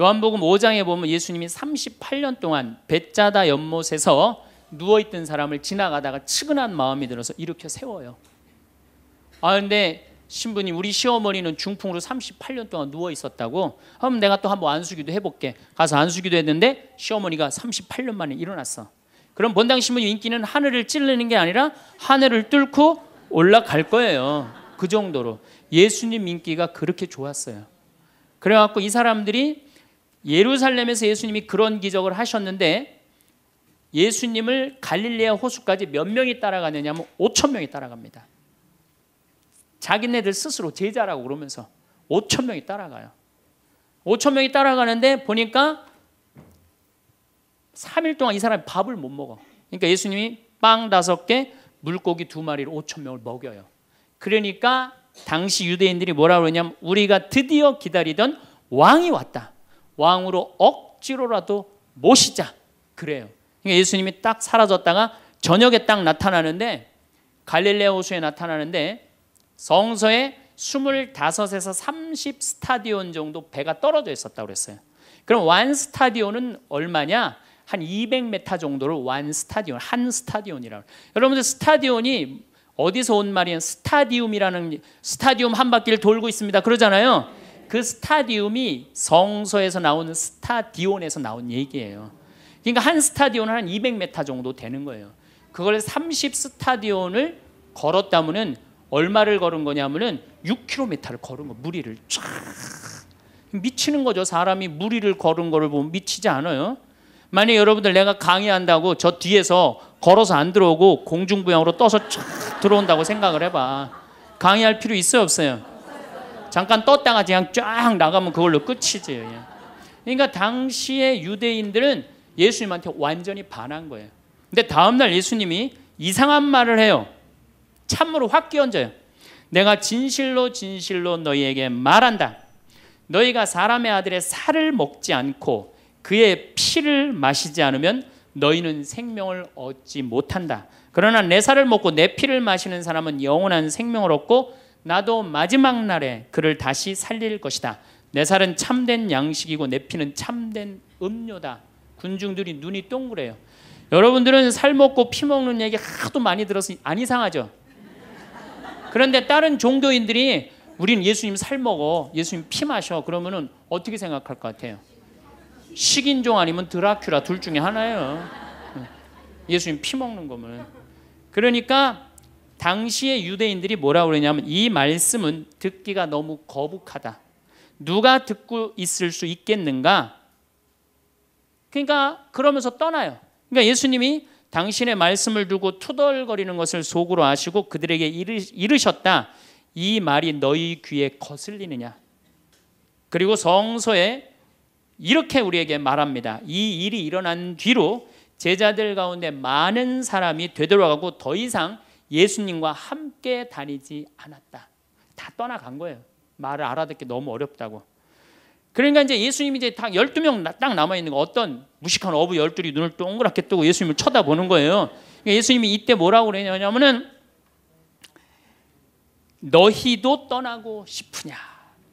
요한복음 5장에 보면 예수님이 38년 동안 벳자다 연못에서 누워 있던 사람을 지나가다가 측은한 마음이 들어서 일으켜 세워요. 아 근데 신부님 우리 시어머니는 중풍으로 38년 동안 누워 있었다고. 그럼 내가 또 한번 안수기도 해볼게. 가서 안수기도 했는데 시어머니가 38년 만에 일어났어. 그럼 본당 신부님 인기는 하늘을 찌르는 게 아니라 하늘을 뚫고 올라갈 거예요. 그 정도로 예수님 인기가 그렇게 좋았어요. 그래갖고 이 사람들이 예루살렘에서 예수님이 그런 기적을 하셨는데 예수님을 갈릴레아 호수까지 몇 명이 따라가느냐 하면 5천 명이 따라갑니다. 자기네들 스스로 제자라고 그러면서 5천 명이 따라가요. 5천 명이 따라가는데 보니까 3일 동안 이 사람이 밥을 못 먹어. 그러니까 예수님이 빵 다섯 개, 물고기 두 마리를 5천 명을 먹여요. 그러니까 당시 유대인들이 뭐라 고 그러냐면 우리가 드디어 기다리던 왕이 왔다. 왕으로 억지로라도 모시자 그래요. 그러니까 예수님이 딱 사라졌다가 저녁에 딱 나타나는데 갈릴레 호수에 나타나는데 성서에 25에서 30 스타디온 정도 배가 떨어져 있었다고 그랬어요. 그럼 완 스타디온은 얼마냐? 한 200m 정도를 완 스타디온, 한 스타디온이라고. 여러분들 스타디온이 어디서 온 말이에요? 스타디움이라는 스타디움 한 바퀴를 돌고 있습니다. 그러잖아요. 그 스타디움이 성서에서 나오는 스타디온에서 나온 얘기예요. 그러니까 한 스타디온은 한 200m 정도 되는 거예요. 그걸 30 스타디온을 걸었다면은 얼마를 걸은 거냐면은 6km를 걸은 거 무리를 쫙 미치는 거죠. 사람이 무리를 걸은 거를 보면 미치지 않아요. 만약 여러분들 내가 강의한다고 저 뒤에서 걸어서 안 들어오고 공중부양으로 떠서 쫙 들어온다고 생각을 해봐. 강의할 필요 있어요 없어요? 잠깐 떴다가 그냥 쫙 나가면 그걸로 끝이지. 그러니까 당시의 유대인들은 예수님한테 완전히 반한 거예요. 근데 다음날 예수님이 이상한 말을 해요. 참으로 확 끼얹어요. 내가 진실로 진실로 너희에게 말한다. 너희가 사람의 아들의 살을 먹지 않고 그의 피를 마시지 않으면 너희는 생명을 얻지 못한다. 그러나 내 살을 먹고 내 피를 마시는 사람은 영원한 생명을 얻고 나도 마지막 날에 그를 다시 살릴 것이다. 내 살은 참된 양식이고 내 피는 참된 음료다. 군중들이 눈이 동그래요. 여러분들은 살 먹고 피 먹는 얘기 하도 많이 들어서 안 이상하죠. 그런데 다른 종교인들이 우리 예수님 살 먹어, 예수님 피 마셔 그러면은 어떻게 생각할 것 같아요? 식인종 아니면 드라큘라 둘 중에 하나예요. 예수님 피 먹는 거면 그러니까 당시의 유대인들이 뭐라 그러냐면 이 말씀은 듣기가 너무 거북하다. 누가 듣고 있을 수 있겠는가? 그러니까 그러면서 떠나요. 그러니까 예수님이 당신의 말씀을 두고 투덜거리는 것을 속으로 아시고 그들에게 이르셨다. 이 말이 너희 귀에 거슬리느냐? 그리고 성서에 이렇게 우리에게 말합니다. 이 일이 일어난 뒤로 제자들 가운데 많은 사람이 되돌아가고 더 이상 예수님과 함께 다니지 않았다. 다 떠나간 거예요. 말을 알아듣기 너무 어렵다고. 그러니까 이제 예수님이 이제 딱 12명 딱 남아 있는 거 어떤 무식한 어부 12이 눈을 동그랗게 뜨고 예수님을 쳐다보는 거예요. 그러니까 예수님이 이때 뭐라고 그러냐면은 너희도 떠나고 싶으냐.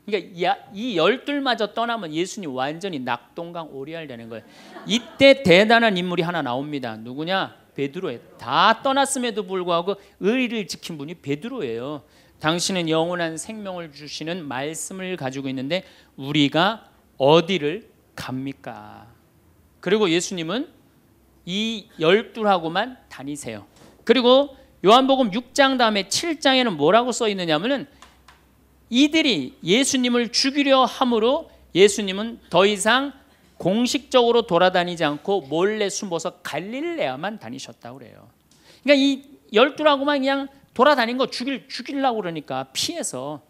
그러니까 이 열둘마저 떠나면 예수님 완전히 낙동강 오리알 되는 거예요. 이때 대단한 인물이 하나 나옵니다. 누구냐? 베드로예요. 다 떠났음에도 불구하고 의를 지킨 분이 베드로예요. 당신은 영원한 생명을 주시는 말씀을 가지고 있는데 우리가 어디를 갑니까? 그리고 예수님은 이 열둘하고만 다니세요. 그리고 요한복음 6장 다음에 7장에는 뭐라고 써 있느냐면은 이들이 예수님을 죽이려 함으로 예수님은 더 이상 공식적으로 돌아다니지 않고 몰래 숨어서 갈릴레아만 다니셨다고 그래요. 그러니까 이 열두라고만 그냥 돌아다닌 거 죽일 죽이려고 그러니까 피해서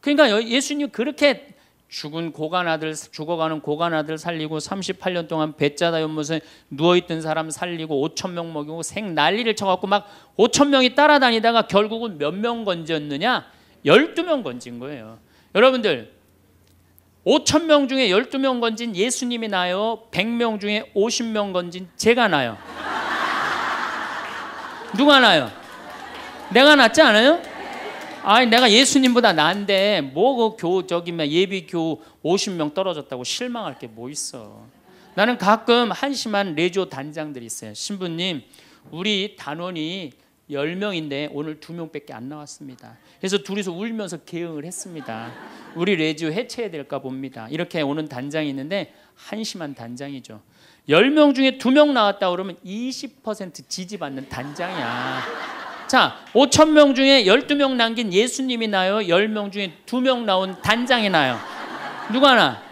그러니까 예수님 그렇게 죽은 고관 아들 죽어가는 고관 아들 살리고 38년 동안 배짜다 연못에 누워 있던 사람 살리고 5천 명 먹이고 생 난리를 쳐 갖고 막 5천 명이 따라다니다가 결국은 몇 명 건졌느냐? 12명 건진 거예요. 여러분들 5천 명 중에 12명 건진 예수님이 나요. 100명 중에 50명 건진 제가 나요. 누가 나요? 내가 낫지 않아요? 아니 내가 예수님보다 난데 뭐 그 교 저기 예비 교 50명 떨어졌다고 실망할 게 뭐 있어. 나는 가끔 한심한 레조 단장들이 있어요. 신부님, 우리 단원이 10명인데 오늘 2명밖에 안 나왔습니다. 그래서 둘이서 울면서 개응을 했습니다. 우리 레지오 해체해야 될까 봅니다. 이렇게 오는 단장이 있는데 한심한 단장이죠. 10명 중에 2명 나왔다 그러면 20% 지지받는 단장이야. 자, 5천 명 중에 12명 남긴 예수님이 나요. 10명 중에 2명 나온 단장이 나요. 누가 나?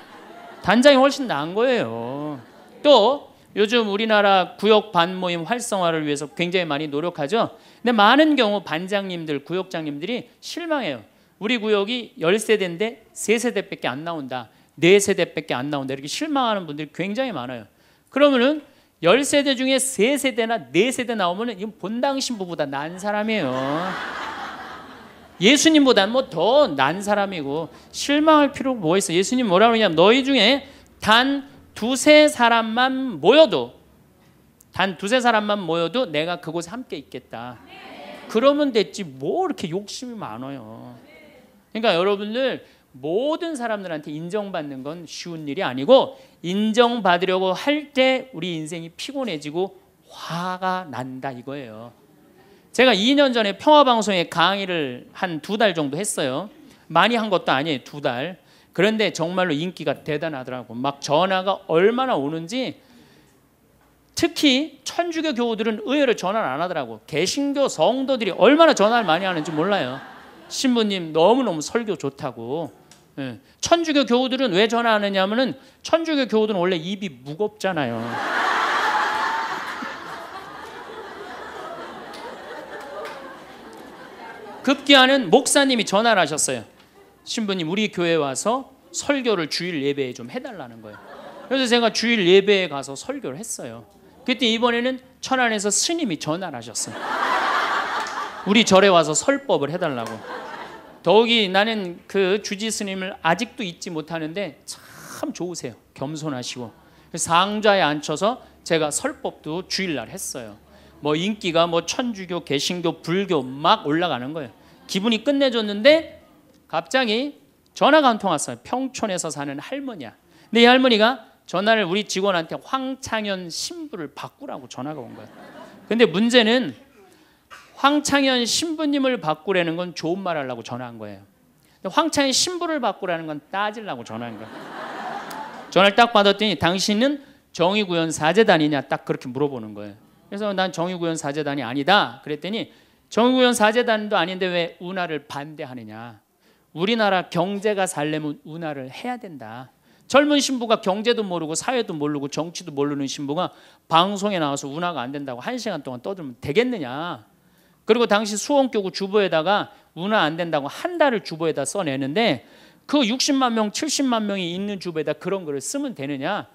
단장이 훨씬 나은 거예요. 또 요즘 우리나라 구역 반모임 활성화를 위해서 굉장히 많이 노력하죠. 근데 많은 경우 반장님들, 구역장님들이 실망해요. 우리 구역이 10세대인데 3세대밖에 안 나온다. 4세대밖에 안 나온다. 이렇게 실망하는 분들이 굉장히 많아요. 그러면은 10세대 중에 3세대나 4세대 나오면은 이건 본당 신부보다 난 사람이에요. 예수님보다는 뭐더 난 사람이고 실망할 필요가 뭐 있어? 예수님 뭐라 그러냐면 너희 중에 단 두세 사람만 모여도 단 두세 사람만 모여도 내가 그곳에 함께 있겠다. 그러면 됐지 뭐 이렇게 욕심이 많아요. 그러니까 여러분들 모든 사람들한테 인정받는 건 쉬운 일이 아니고 인정받으려고 할 때 우리 인생이 피곤해지고 화가 난다 이거예요. 제가 2년 전에 평화방송에 강의를 한 두 달 정도 했어요. 많이 한 것도 아니에요. 두 달. 그런데 정말로 인기가 대단하더라고. 막 전화가 얼마나 오는지 특히 천주교 교우들은 의외로 전화를 안 하더라고. 개신교 성도들이 얼마나 전화를 많이 하는지 몰라요. 신부님 너무너무 설교 좋다고. 예. 천주교 교우들은 왜 전화하느냐면은 천주교 교우들은 원래 입이 무겁잖아요. 급기야는 목사님이 전화를 하셨어요. 신부님 우리 교회 와서 설교를 주일 예배에 좀 해달라는 거예요. 그래서 제가 주일 예배에 가서 설교를 했어요. 그때 이번에는 천안에서 스님이 전화를 하셨어요. 우리 절에 와서 설법을 해달라고. 더욱이 나는 그 주지 스님을 아직도 잊지 못하는데 참 좋으세요. 겸손하시고 그 상자에 앉혀서 제가 설법도 주일날 했어요. 뭐 인기가 뭐 천주교, 개신교, 불교 막 올라가는 거예요. 기분이 끝내줬는데 갑자기 전화가 한통 왔어요. 평촌에서 사는 할머니야. 근데 이 할머니가 전화를 우리 직원한테 황창현 신부를 바꾸라고 전화가 온 거예요. 근데 문제는 황창현 신부님을 바꾸라는 건 좋은 말 하려고 전화한 거예요. 황창현 신부를 바꾸라는 건 따지려고 전화한 거예 전화를 딱 받았더니 당신은 정의구현 사재단이냐 딱 그렇게 물어보는 거예요. 그래서 난 정의구현 사재단이 아니다. 그랬더니 정의구현 사재단도 아닌데 왜 운하를 반대하느냐. 우리나라 경제가 살려면 운하를 해야 된다. 젊은 신부가 경제도 모르고 사회도 모르고 정치도 모르는 신부가 방송에 나와서 운하가 안 된다고 한 시간 동안 떠들면 되겠느냐. 그리고 당시 수원교구 주보에다가 운하 안 된다고 한 달을 주보에다 써내는데 그 60만 명, 70만 명이 있는 주보에다 그런 글을 쓰면 되느냐.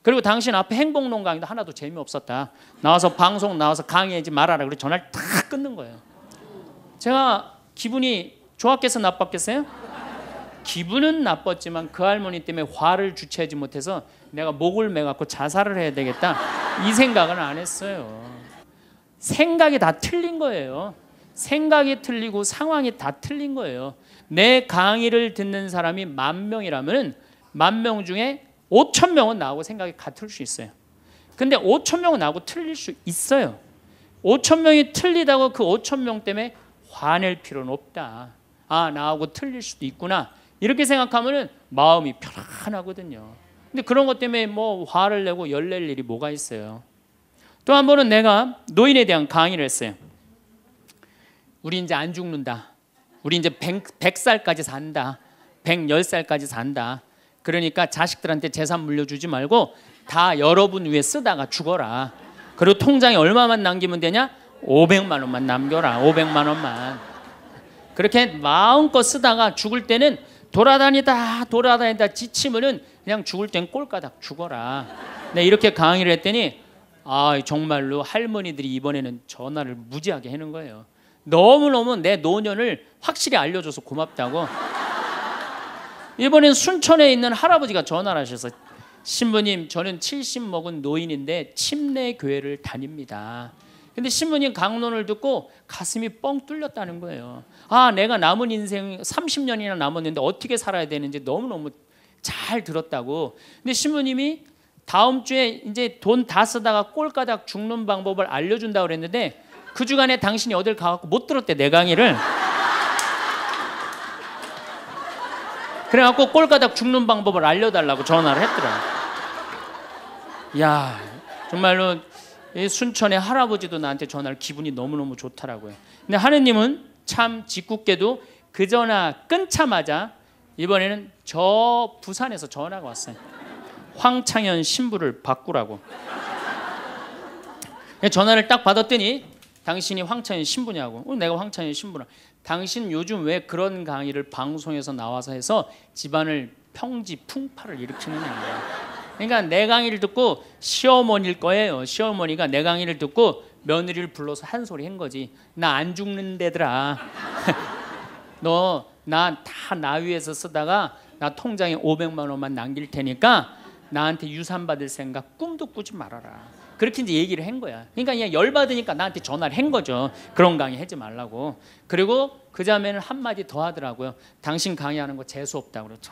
그리고 당신 앞에 행복론 강의도 하나도 재미없었다. 나와서 방송 나와서 강의하지 말아라. 그리고 전화를 탁 끊는 거예요. 제가 기분이 좋았겠어 나빴겠어요? 기분은 나빴지만 그 할머니 때문에 화를 주체하지 못해서 내가 목을 매갖고 자살을 해야 되겠다 이 생각은 안 했어요. 생각이 다 틀린 거예요. 생각이 틀리고 상황이 다 틀린 거예요. 내 강의를 듣는 사람이 만 명이라면 만 명 중에 5천 명은 나하고 생각이 같을 수 있어요. 근데 5천 명은 나하고 틀릴 수 있어요. 5천 명이 틀리다고 그 5천 명 때문에 화낼 필요는 없다. 아 나하고 틀릴 수도 있구나. 이렇게 생각하면 마음이 편안하거든요. 근데 그런 것 때문에 뭐 화를 내고 열낼 일이 뭐가 있어요. 또 한 번은 내가 노인에 대한 강의를 했어요. 우리 이제 안 죽는다. 우리 이제 100, 살까지 산다. 110살까지 산다. 그러니까 자식들한테 재산 물려주지 말고 다 여러분 위해 쓰다가 죽어라. 그리고 통장에 얼마만 남기면 되냐? 500만 원만 남겨라. 500만 원만. 그렇게 마음껏 쓰다가 죽을 때는 돌아다니다 돌아다니다 지치면은 그냥 죽을 땐 꼴가닥 죽어라. 네, 이렇게 강의를 했더니 아 정말로 할머니들이 이번에는 전화를 무지하게 하는 거예요. 너무너무 내 노년을 확실히 알려줘서 고맙다고. 이번엔 순천에 있는 할아버지가 전화를 하셔서 신부님 저는 70 먹은 노인인데 침례 교회를 다닙니다. 근데 신부님 강론을 듣고 가슴이 뻥 뚫렸다는 거예요. 아, 내가 남은 인생 30년이나 남았는데 어떻게 살아야 되는지 너무너무 잘 들었다고. 근데 신부님이 다음 주에 이제 돈 다 쓰다가 꼴가닥 죽는 방법을 알려준다 그랬는데 그 주간에 당신이 어딜 가갖고 못 들었대 내 강의를. 그래갖고 꼴가닥 죽는 방법을 알려달라고 전화를 했더라. 야 정말로 순천의 할아버지도 나한테 전화를 기분이 너무너무 좋다라고 해. 근데 하느님은 참 짓궂게도 그 전화 끊자마자 이번에는 저 부산에서 전화가 왔어요. 황창현 신부를 바꾸라고. 전화를 딱 받았더니 당신이 황창현 신부냐고. 어, 내가 황창현 신부라. 당신 요즘 왜 그런 강의를 방송에서 나와서 해서 집안을 평지 풍파를 일으키는 거야. 그러니까 내 강의를 듣고 시어머니일 거예요. 시어머니가 내 강의를 듣고 며느리를 불러서 한 소리 한 거지. 나 안 죽는데더라. 너 나 다 나 위에서 쓰다가 나 통장에 500만 원만 남길 테니까 나한테 유산 받을 생각 꿈도 꾸지 말아라. 그렇게 이제 얘기를 한 거야. 그러니까 그냥 열 받으니까 나한테 전화를 한 거죠. 그런 강의 하지 말라고. 그리고 그 자매는 한 마디 더 하더라고요. 당신 강의하는 거 재수 없다고 그러죠.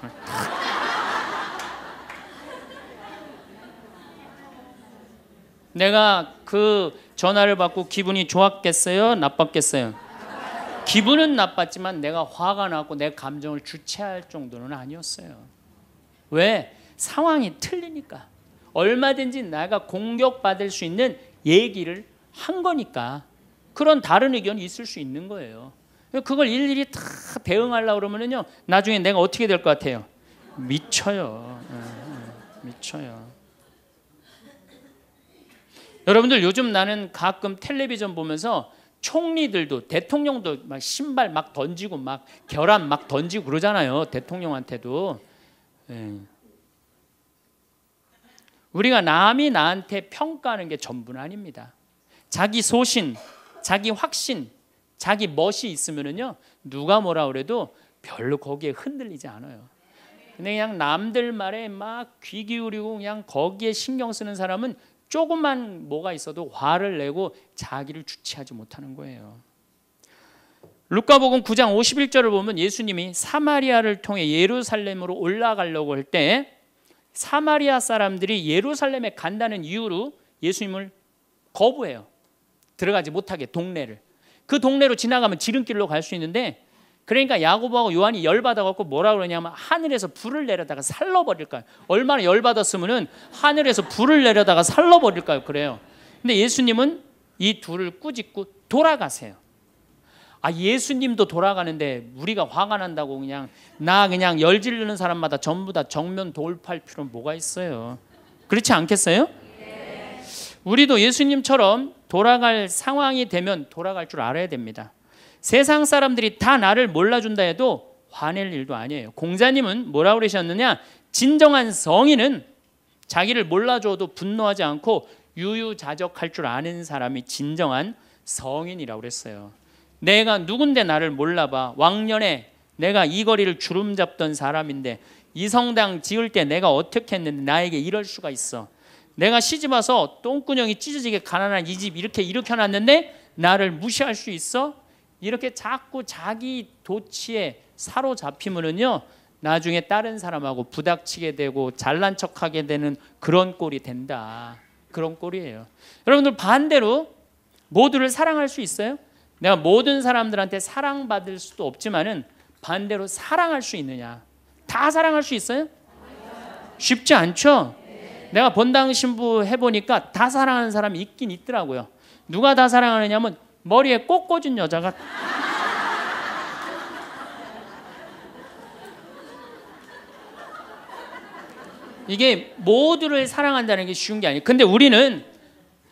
내가 그 전화를 받고 기분이 좋았겠어요? 나빴겠어요? 기분은 나빴지만 내가 화가 나고 내 감정을 주체할 정도는 아니었어요. 왜? 상황이 틀리니까. 얼마든지 내가 공격받을 수 있는 얘기를 한 거니까. 그런 다른 의견이 있을 수 있는 거예요. 그걸 일일이 다 대응하려고 그러면은요, 나중에 내가 어떻게 될 것 같아요? 미쳐요. 예, 예, 미쳐요. 여러분들 요즘 나는 가끔 텔레비전 보면서 총리들도 대통령도 막 신발 막 던지고 막 결함 막 던지고 그러잖아요. 대통령한테도. 예. 우리가 남이 나한테 평가하는 게 전부는 아닙니다. 자기 소신, 자기 확신, 자기 멋이 있으면은요. 누가 뭐라 그래도 별로 거기에 흔들리지 않아요. 근데 그냥 남들 말에 막 귀 기울이고 그냥 거기에 신경 쓰는 사람은 조금만 뭐가 있어도 화를 내고 자기를 주체하지 못하는 거예요. 루카복음 9장 51절을 보면 예수님이 사마리아를 통해 예루살렘으로 올라가려고 할 때 사마리아 사람들이 예루살렘에 간다는 이유로 예수님을 거부해요. 들어가지 못하게 동네를. 그 동네로 지나가면 지름길로 갈 수 있는데 그러니까 야고보하고 요한이 열받아 갖고 뭐라 그러냐면 하늘에서 불을 내려다가 살러 버릴까요? 얼마나 열받았으면은 하늘에서 불을 내려다가 살러 버릴까요? 그래요. 근데 예수님은 이 둘을 꾸짖고 돌아가세요. 아 예수님도 돌아가는데 우리가 화가 난다고 그냥 나 그냥 열 질르는 사람마다 전부 다 정면 돌파할 필요는 뭐가 있어요? 그렇지 않겠어요? 우리도 예수님처럼 돌아갈 상황이 되면 돌아갈 줄 알아야 됩니다. 세상 사람들이 다 나를 몰라준다 해도 화낼 일도 아니에요. 공자님은 뭐라고 그러셨느냐? 진정한 성인은 자기를 몰라줘도 분노하지 않고 유유자적할 줄 아는 사람이 진정한 성인이라고 그랬어요. 내가 누군데 나를 몰라봐. 왕년에 내가 이 거리를 주름 잡던 사람인데 이 성당 지을 때 내가 어떻게 했는데 나에게 이럴 수가 있어. 내가 시집 와서 똥구녕이 찢어지게 가난한 이 집 이렇게 일으켜 놨는데 나를 무시할 수 있어? 이렇게 자꾸 자기 도치에 사로잡히면은요 나중에 다른 사람하고 부닥치게 되고 잘난 척하게 되는 그런 꼴이 된다. 그런 꼴이에요. 여러분들 반대로 모두를 사랑할 수 있어요? 내가 모든 사람들한테 사랑받을 수도 없지만은 반대로 사랑할 수 있느냐? 다 사랑할 수 있어요? 쉽지 않죠. 내가 본당 신부 해보니까 다 사랑하는 사람이 있긴 있더라고요. 누가 다 사랑하느냐면 하 머리에 꽃 꽂은 여자가 이게 모두를 사랑한다는 게 쉬운 게 아니에요. 근데 우리는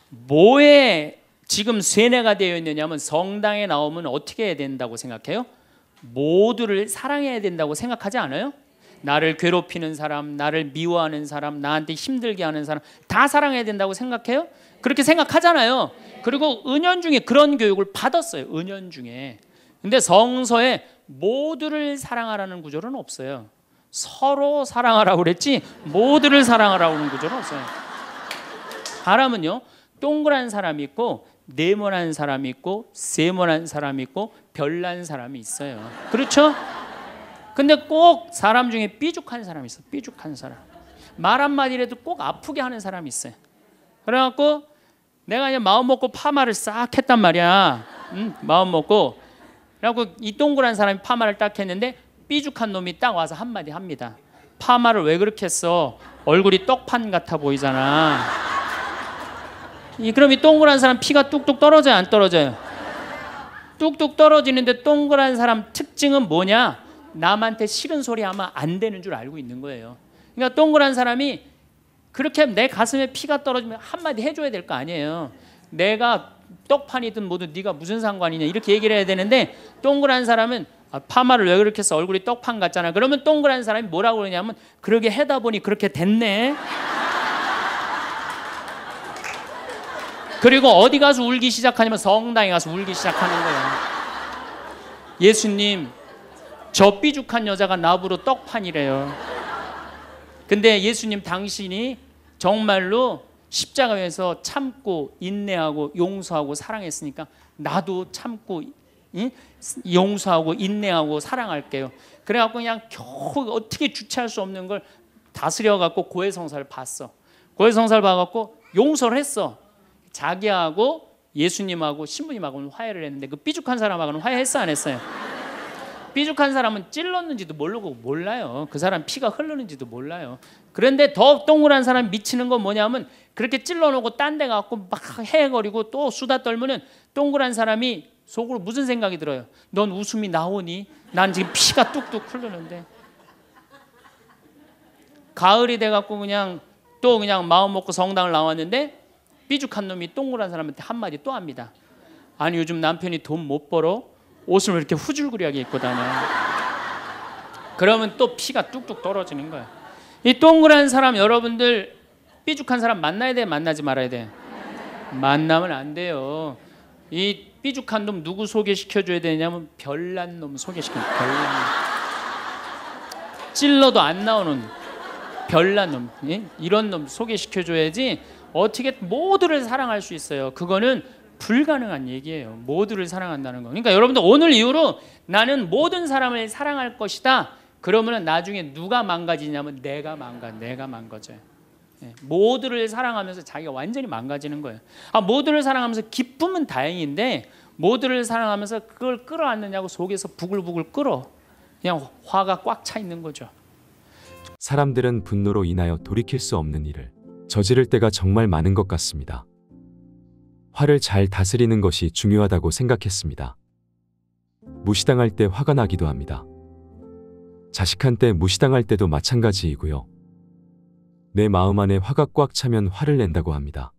뭐에 지금 세뇌가 되어 있느냐면 성당에 나오면 어떻게 해야 된다고 생각해요? 모두를 사랑해야 된다고 생각하지 않아요? 나를 괴롭히는 사람, 나를 미워하는 사람, 나한테 힘들게 하는 사람 다 사랑해야 된다고 생각해요? 그렇게 생각하잖아요. 그리고 은연 중에 그런 교육을 받았어요. 은연 중에. 근데 성서에 모두를 사랑하라는 구절은 없어요. 서로 사랑하라고 그랬지 모두를 사랑하라고는 구절은 없어요. 사람은요. 동그란 사람이 있고 네모난 사람이 있고 세모난 사람이 있고 별난 사람이 있어요. 그렇죠? 근데 꼭 사람 중에 삐죽한 사람이 있어. 삐죽한 사람. 말 한마디라도 꼭 아프게 하는 사람이 있어요. 그래갖고 내가 이제 마음 먹고 파마를 싹 했단 말이야. 응? 마음 먹고. 그래갖고 이 동그란 사람이 파마를 딱 했는데 삐죽한 놈이 딱 와서 한마디 합니다. 파마를 왜 그렇게 했어? 얼굴이 떡판 같아 보이잖아. 이 그럼 이 동그란 사람 피가 뚝뚝 떨어져요, 안 떨어져요? 뚝뚝 떨어지는데 동그란 사람 특징은 뭐냐? 남한테 싫은 소리 아마 안 되는 줄 알고 있는 거예요. 그러니까 동그란 사람이 그렇게 내 가슴에 피가 떨어지면 한마디 해줘야 될 거 아니에요. 내가 떡판이든 뭐든 네가 무슨 상관이냐 이렇게 얘기를 해야 되는데 동그란 사람은 아, 파마를 왜 그렇게 해서 얼굴이 떡판 같잖아. 그러면 동그란 사람이 뭐라고 그러냐면 그러게 해다 보니 그렇게 됐네. 그리고 어디 가서 울기 시작하냐면 성당에 가서 울기 시작하는 거예요. 예수님 저 삐죽한 여자가 나부로 떡판이래요. 근데 예수님 당신이 정말로 십자가에서 참고 인내하고 용서하고 사랑했으니까 나도 참고 응? 용서하고 인내하고 사랑할게요. 그래갖고 그냥 겨우 어떻게 주체할 수 없는 걸 다스려갖고 고해성사를 봤어. 고해성사를 봐갖고 용서를 했어. 자기하고 예수님하고 신부님하고는 화해를 했는데 그 삐죽한 사람하고는 화해했어 안 했어요? 삐죽한 사람은 찔렀는지도 모르고 몰라요. 그 사람 피가 흐르는지도 몰라요. 그런데 더 동그란 사람 미치는 건 뭐냐면 그렇게 찔러놓고 딴 데 가고 막 헤거리고 또 수다 떨면은 동그란 사람이 속으로 무슨 생각이 들어요? 넌 웃음이 나오니? 난 지금 피가 뚝뚝 흐르는데. 가을이 돼갖고 그냥 또 그냥 마음 먹고 성당을 나왔는데 삐죽한 놈이 동그란 사람한테 한마디 또 합니다. 아니 요즘 남편이 돈 못 벌어? 옷을 이렇게 후줄그리하게 입고 다녀? 그러면 또 피가 뚝뚝 떨어지는 거야. 이 동그란 사람 여러분들 삐죽한 사람 만나야 돼, 만나지 말아야 돼. 만나면 안 돼요. 이 삐죽한 놈 누구 소개시켜 줘야 되냐면 별난 놈 소개시켜. 별난 놈. 찔러도 안 나오는 별난 놈. 예? 이런 놈 소개시켜 줘야지 어떻게 모두를 사랑할 수 있어요. 그거는 불가능한 얘기예요. 모두를 사랑한다는 거. 그러니까 여러분들 오늘 이후로 나는 모든 사람을 사랑할 것이다. 그러면은 나중에 누가 망가지냐면 내가 망가, 내가 망가져 예, 모두를 사랑하면서 자기가 완전히 망가지는 거예요. 아, 모두를 사랑하면서 기쁨은 다행인데 모두를 사랑하면서 그걸 끌어안느냐고 속에서 부글부글 끓어. 그냥 화가 꽉 차 있는 거죠. 사람들은 분노로 인하여 돌이킬 수 없는 일을 저지를 때가 정말 많은 것 같습니다. 화를 잘 다스리는 것이 중요하다고 생각했습니다. 무시당할 때 화가 나기도 합니다. 자식한테 무시당할 때도 마찬가지이고요. 내 마음 안에 화가 꽉 차면 화를 낸다고 합니다.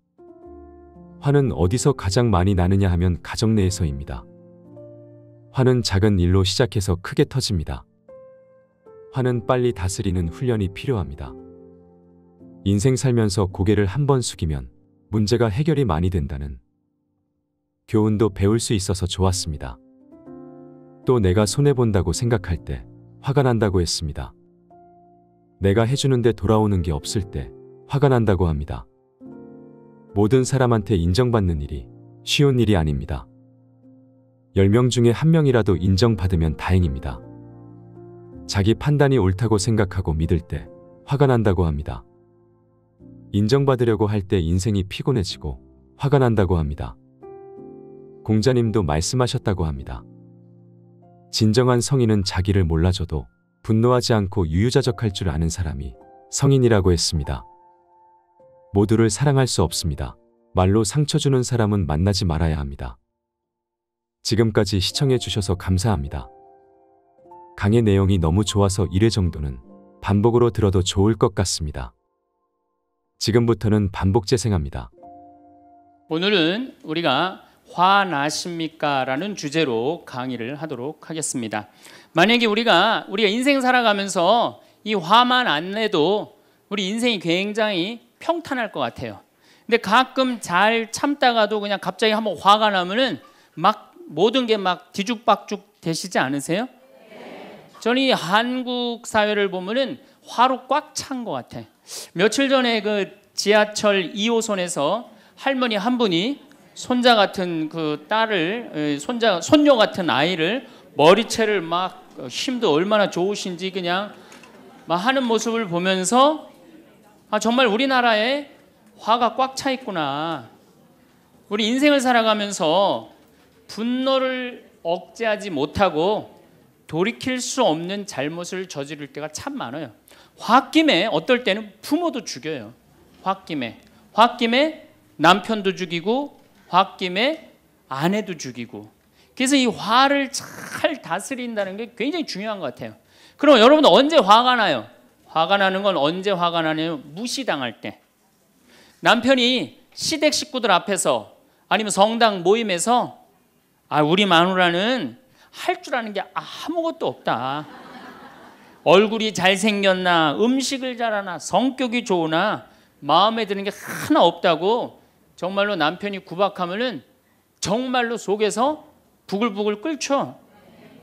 화는 어디서 가장 많이 나느냐 하면 가정 내에서입니다. 화는 작은 일로 시작해서 크게 터집니다. 화는 빨리 다스리는 훈련이 필요합니다. 인생 살면서 고개를 한 번 숙이면 문제가 해결이 많이 된다는 교훈도 배울 수 있어서 좋았습니다. 또 내가 손해본다고 생각할 때 화가 난다고 했습니다. 내가 해주는데 돌아오는 게 없을 때 화가 난다고 합니다. 모든 사람한테 인정받는 일이 쉬운 일이 아닙니다. 10명 중에 1명이라도 인정받으면 다행입니다. 자기 판단이 옳다고 생각하고 믿을 때 화가 난다고 합니다. 인정받으려고 할 때 인생이 피곤해지고 화가 난다고 합니다. 공자님도 말씀하셨다고 합니다. 진정한 성인은 자기를 몰라줘도 분노하지 않고 유유자적할 줄 아는 사람이 성인이라고 했습니다. 모두를 사랑할 수 없습니다. 말로 상처 주는 사람은 만나지 말아야 합니다. 지금까지 시청해 주셔서 감사합니다. 강의 내용이 너무 좋아서 1회 정도는 반복으로 들어도 좋을 것 같습니다. 지금부터는 반복 재생합니다. 오늘은 우리가 화나십니까? 라는 주제로 강의를 하도록 하겠습니다. 만약에 우리가 우리가 인생 살아가면서 이 화만 안 내도 우리 인생이 굉장히 평탄할 것 같아요. 근데 가끔 잘 참다가도 그냥 갑자기 한번 화가 나면은 막 모든 게 막 뒤죽박죽 되시지 않으세요? 저는 이 한국 사회를 보면은 화로 꽉 찬 것 같아. 며칠 전에 그 지하철 2호선에서 할머니 한 분이 손자 같은 그 딸을 손자 손녀 같은 아이를 머리채를 막 어, 힘도 얼마나 좋으신지 그냥 막 하는 모습을 보면서 아 정말 우리나라에 화가 꽉 차 있구나. 우리 인생을 살아가면서 분노를 억제하지 못하고 돌이킬 수 없는 잘못을 저지를 때가 참 많아요. 홧김에 어떨 때는 부모도 죽여요. 홧김에 홧김에 남편도 죽이고 홧김에 아내도 죽이고 그래서 이 화를 잘 다스린다는 게 굉장히 중요한 것 같아요. 그럼 여러분 언제 화가 나요? 화가 나는 건 언제 화가 나냐면 무시당할 때. 남편이 시댁 식구들 앞에서 아니면 성당 모임에서 아 우리 마누라는 할 줄 아는 게 아무것도 없다. 얼굴이 잘생겼나 음식을 잘하나 성격이 좋으나 마음에 드는 게 하나 없다고 정말로 남편이 구박하면은 정말로 속에서 부글부글 끓죠.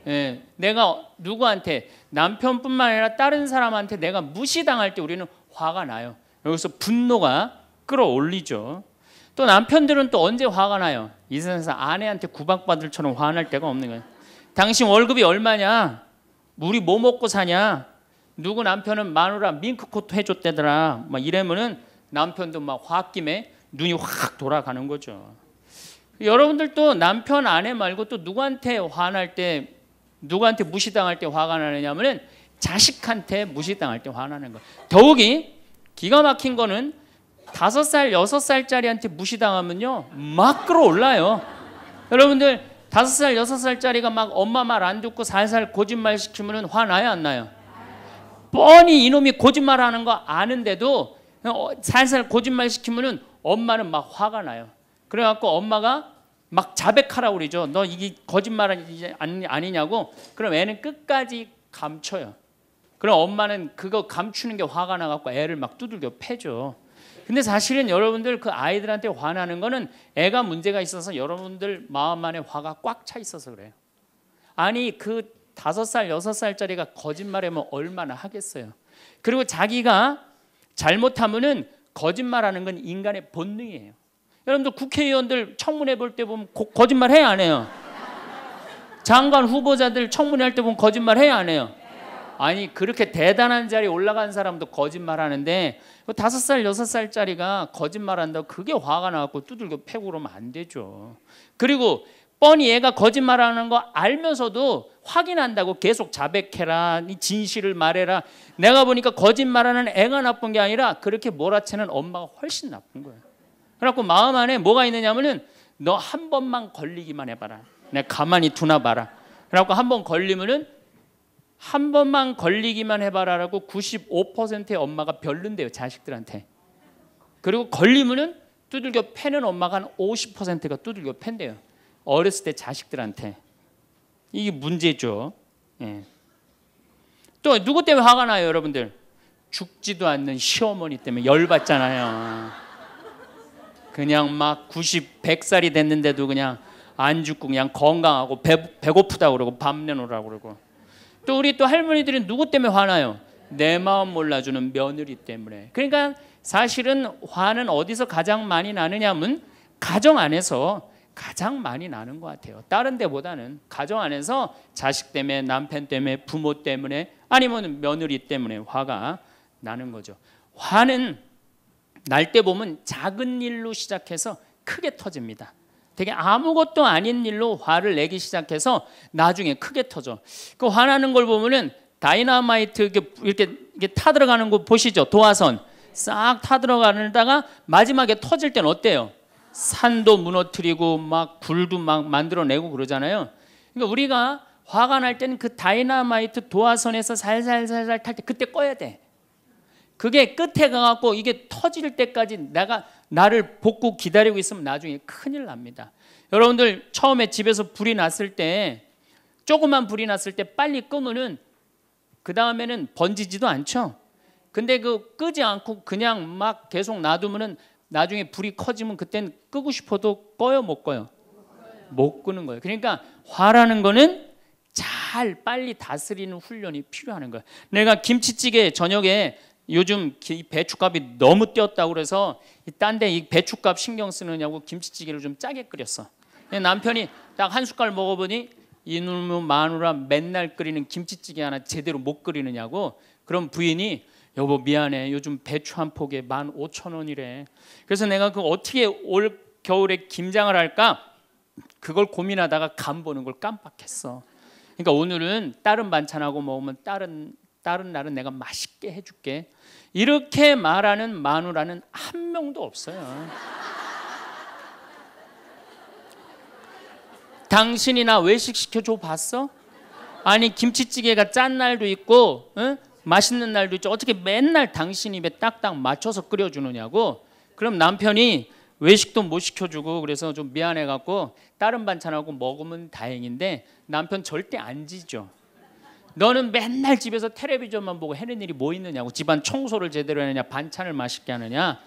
예, 내가 누구한테 남편뿐만 아니라 다른 사람한테 내가 무시당할 때 우리는 화가 나요. 여기서 분노가 끌어올리죠. 또 남편들은 또 언제 화가 나요? 이 세상에서 아내한테 구박받을처럼 화날 때가 없는 거예요. 당신 월급이 얼마냐? 우리 뭐 먹고 사냐? 누구 남편은 마누라 밍크코트 해줬대더라. 막 이러면은 남편도 막 화김에 눈이 확 돌아가는 거죠. 여러분들도 남편 아내 말고 또 누구한테 화날 때 누구한테 무시당할 때 화가 나느냐면은 자식한테 무시당할 때 화나는 거. 더욱이 기가 막힌 거는 다섯 살 여섯 살짜리한테 무시당하면요 막 끌어올라요. 여러분들 다섯 살 여섯 살짜리가 막 엄마 말 안 듣고 살살 거짓말 시키면은 화나요 안 나요? 뻔히 이놈이 거짓말하는 거 아는데도 어, 살살 거짓말 시키면은 엄마는 막 화가 나요. 그래갖고 엄마가 막 자백하라 고 그러죠. 너 이게 거짓말 아니, 냐고 그럼 애는 끝까지 감춰요. 그럼 엄마는 그거 감추는 게 화가 나갖고 애를 막 두들겨 패죠. 근데 사실은 여러분들 그 아이들한테 화나는 거는 애가 문제가 있어서 여러분들 마음 안에 화가 꽉 차 있어서 그래요. 아니 그 다섯 살 여섯 살짜리가 거짓말하면 얼마나 하겠어요. 그리고 자기가 잘못하면은 거짓말하는 건 인간의 본능이에요. 여러분들 국회의원들 청문회 볼 때 보면 거짓말 해야 안 해요? 장관 후보자들 청문회 할 때 보면 거짓말 해야 안 해요? 아니 그렇게 대단한 자리에 올라간 사람도 거짓말하는데 그 다섯 살 여섯 살짜리가 거짓말한다고 그게 화가 나갖고 두들겨 패고 그러면 안 되죠. 그리고 뻔히 얘가 거짓말하는 거 알면서도 확인한다고 계속 자백해라, 이 진실을 말해라. 내가 보니까 거짓말하는 애가 나쁜 게 아니라 그렇게 몰아채는 엄마가 훨씬 나쁜 거예요. 그래갖고 마음 안에 뭐가 있느냐면은 너 한 번만 걸리기만 해봐라. 내가 가만히 두나 봐라. 그래갖고 한 번 걸리면은 한 번만 걸리기만 해봐라라고 95%의 엄마가 별른데요 자식들한테. 그리고 걸리면은 두들겨 패는 엄마가 한 50%가 두들겨 팬대요. 어렸을 때 자식들한테 이게 문제죠. 예. 또 누구 때문에 화가 나요, 여러분들? 죽지도 않는 시어머니 때문에 열받잖아요. 그냥 막 90, 100살이 됐는데도 그냥 안 죽고 그냥 건강하고 배, 배고프다 그러고 밥 내놓으라고 그러고 또 우리 또 할머니들은 누구 때문에 화나요? 내 마음 몰라주는 며느리 때문에 그러니까 사실은 화는 어디서 가장 많이 나느냐면 가정 안에서 가장 많이 나는 것 같아요. 다른 데보다는 가정 안에서 자식 때문에 남편 때문에 부모 때문에 아니면 며느리 때문에 화가 나는 거죠. 화는 날 때 보면 작은 일로 시작해서 크게 터집니다. 되게 아무것도 아닌 일로 화를 내기 시작해서 나중에 크게 터져. 그 화나는 걸 보면은 다이너마이트 이렇게, 이렇게, 이렇게 타 들어가는 거 보시죠. 도화선 싹 타 들어가는다가 마지막에 터질 땐 어때요? 산도 무너뜨리고 막 굴도 막 만들어내고 그러잖아요. 그러니까 우리가 화가 날 때는 그 다이나마이트 도화선에서 살살살살 탈 때 그때 꺼야 돼. 그게 끝에 가갖고 이게 터질 때까지 내가 나를 복구 기다리고 있으면 나중에 큰일 납니다. 여러분들 처음에 집에서 불이 났을 때 조그만 불이 났을 때 빨리 끄면은 그 다음에는 번지지도 않죠. 근데 그 끄지 않고 그냥 막 계속 놔두면은 나중에 불이 커지면 그땐 끄고 싶어도 꺼요 못 꺼요? 못 끄는 거예요. 그러니까 화라는 거는 잘 빨리 다스리는 훈련이 필요하는 거예요. 내가 김치찌개 저녁에 요즘 배추값이 너무 뛰었다고 그래서 딴데이 배추값 신경 쓰느냐고 김치찌개를 좀 짜게 끓였어. 남편이 딱 한 숟갈 먹어보니 이놈의 마누라 맨날 끓이는 김치찌개 하나 제대로 못 끓이느냐고 그럼 부인이 여보 미안해 요즘 배추 한 포기에 만 오천 원이래 그래서 내가 그 어떻게 올 겨울에 김장을 할까 그걸 고민하다가 간 보는 걸 깜빡했어 그러니까 오늘은 다른 반찬하고 먹으면 다른 다른 날은 내가 맛있게 해줄게 이렇게 말하는 마누라는 한 명도 없어요 당신이 나 외식 시켜줘 봤어? 아니 김치찌개가 짠 날도 있고 응? 맛있는 날도 있죠. 어떻게 맨날 당신 입에 딱딱 맞춰서 끓여주느냐고. 그럼 남편이 외식도 못 시켜주고 그래서 좀 미안해갖고 다른 반찬하고 먹으면 다행인데 남편 절대 안 지죠. 너는 맨날 집에서 텔레비전만 보고 해낸 일이 뭐 있느냐고 집안 청소를 제대로 하느냐 반찬을 맛있게 하느냐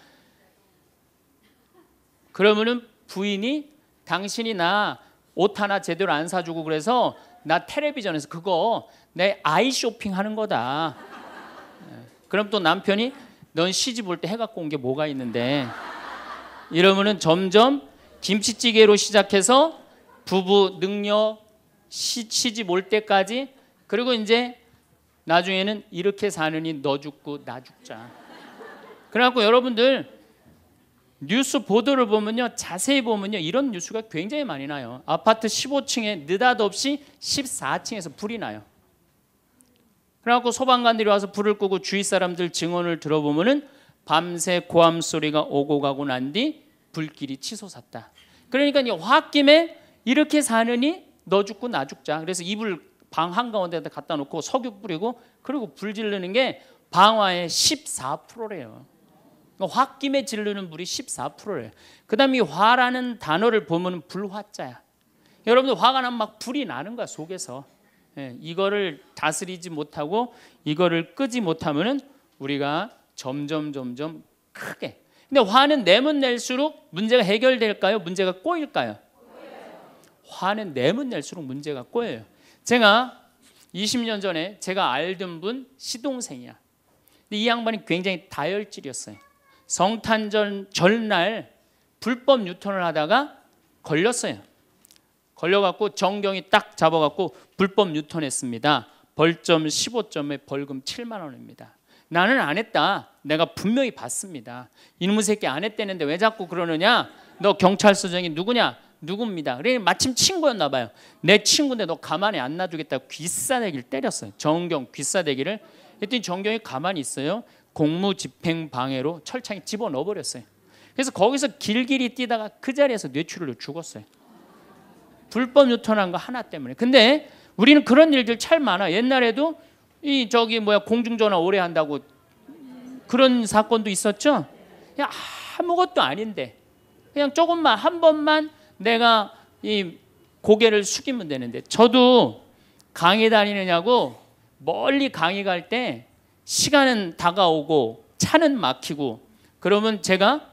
그러면은 부인이 당신이 나옷 하나 제대로 안 사주고 그래서 나 텔레비전에서 그거 내 아이 쇼핑 하는 거다 그럼 또 남편이 넌 시집 올 때 해갖고 온 게 뭐가 있는데 이러면은 점점 김치찌개로 시작해서 부부 능력 시, 시집 올 때까지 그리고 이제 나중에는 이렇게 사느니 너 죽고 나 죽자. 그래갖고 여러분들 뉴스 보도를 보면요 자세히 보면요 이런 뉴스가 굉장히 많이 나요. 아파트 15층에 느닷없이 14층에서 불이 나요. 그래갖고 소방관들이 와서 불을 끄고 주위 사람들 증언을 들어보면은 밤새 고함 소리가 오고 가고 난 뒤 불길이 치솟았다. 그러니까 이화김에 이렇게 사느니 너 죽고 나 죽자. 그래서 이불 방 한가운데다 갖다 놓고 석유 뿌리고 그리고 불 지르는 게 방화의 14%래요. 그 그러니까 화김에 지르는 불이 14%래요. 그 다음 이 화라는 단어를 보면 불화자야. 여러분들 화가 나면 막 불이 나는 거야 속에서. 예, 이거를 다스리지 못하고 이거를 끄지 못하면은 우리가 점점 점점 크게. 근데 화는 내면 낼수록 문제가 해결될까요? 문제가 꼬일까요? 화는 내면 낼수록 문제가 꼬여요. 제가 20년 전에 제가 알던 분 시동생이야. 근데 이 양반이 굉장히 다혈질이었어요. 성탄절 전날 불법 유턴을 하다가 걸렸어요. 걸려갖고 정경이 딱 잡아갖고 불법 유턴했습니다. 벌점 15점에 벌금 7만 원입니다. 나는 안 했다. 내가 분명히 봤습니다. 이놈의 새끼 안 했다는데 왜 자꾸 그러느냐? 너 경찰서장이 누구냐? 누굽니다. 그래 마침 친구였나 봐요. 내 친구인데 너 가만히 안놔두겠다 귀싸대기를 때렸어요. 정경 귀싸대기를. 했더니 정경이 가만히 있어요. 공무집행방해로 철창에 집어넣어버렸어요. 그래서 거기서 길길이 뛰다가 그 자리에서 뇌출혈로 죽었어요. 불법 유턴한 거 하나 때문에. 근데 우리는 그런 일들 참 많아. 옛날에도 이 저기 뭐야 공중전화 오래 한다고 그런 사건도 있었죠. 그냥 아무것도 아닌데 그냥 조금만 한 번만 내가 이 고개를 숙이면 되는데 저도 강의 다니느냐고 멀리 강의 갈 때 시간은 다가오고 차는 막히고 그러면 제가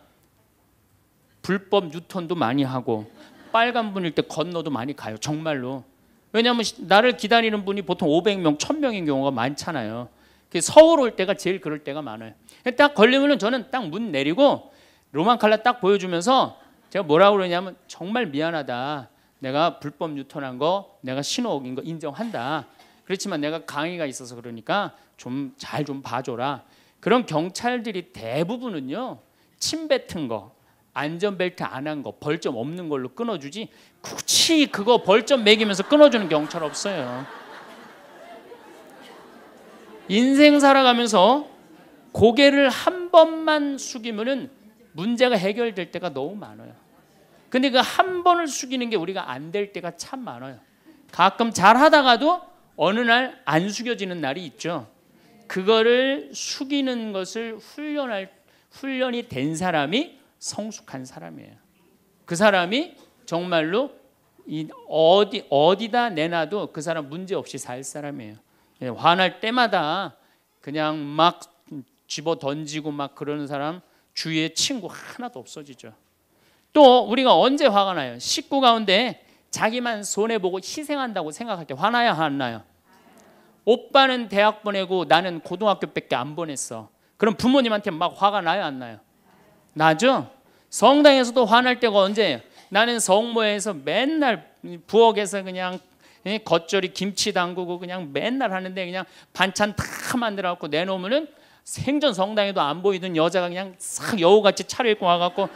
불법 유턴도 많이 하고 빨간 불일때 건너도 많이 가요 정말로 왜냐하면 나를 기다리는 분이 보통 500명, 1000명인 경우가 많잖아요. 그 서울 올 때가 제일 그럴 때가 많아요. 딱걸리면 저는 딱 문 내리고 로만 칼라 딱 보여주면서 제가 뭐라고 그러냐면 정말 미안하다. 내가 불법 유턴한 거, 내가 신호 어긴 거 인정한다. 그렇지만 내가 강의가 있어서 그러니까 좀 잘 좀 봐줘라. 그런 경찰들이 대부분은요 침뱉은 거, 안전벨트 안 한 거, 벌점 없는 걸로 끊어주지 혹시 그거 벌점 매기면서 끊어주는 경찰 없어요. 인생 살아가면서 고개를 한 번만 숙이면은 문제가 해결될 때가 너무 많아요. 근데 그 한 번을 숙이는 게 우리가 안 될 때가 참 많아요. 가끔 잘 하다가도 어느 날 안 숙여지는 날이 있죠. 그거를 숙이는 것을 훈련할 훈련이 된 사람이 성숙한 사람이에요. 그 사람이 정말로 이 어디 어디다 내놔도 그 사람 문제 없이 살 사람이에요. 예, 화날 때마다 그냥 막 집어 던지고 막 그러는 사람 주위에 친구 하나도 없어지죠. 또 우리가 언제 화가 나요? 식구 가운데 자기만 손해 보고 희생한다고 생각할 때 화나야 하나요? 오빠는 대학 보내고 나는 고등학교밖에 안 보냈어. 그럼 부모님한테 막 화가 나요, 안 나요? 나죠? 성당에서도 화날 때가 언제예요? 나는 성모에서 맨날 부엌에서 그냥 예, 겉절이 김치 담그고 그냥 맨날 하는데 그냥 반찬 다 만들어 갖고 내놓으면은 생전 성당에도 안 보이던 여자가 그냥 싹 여우같이 차려입고 와갖고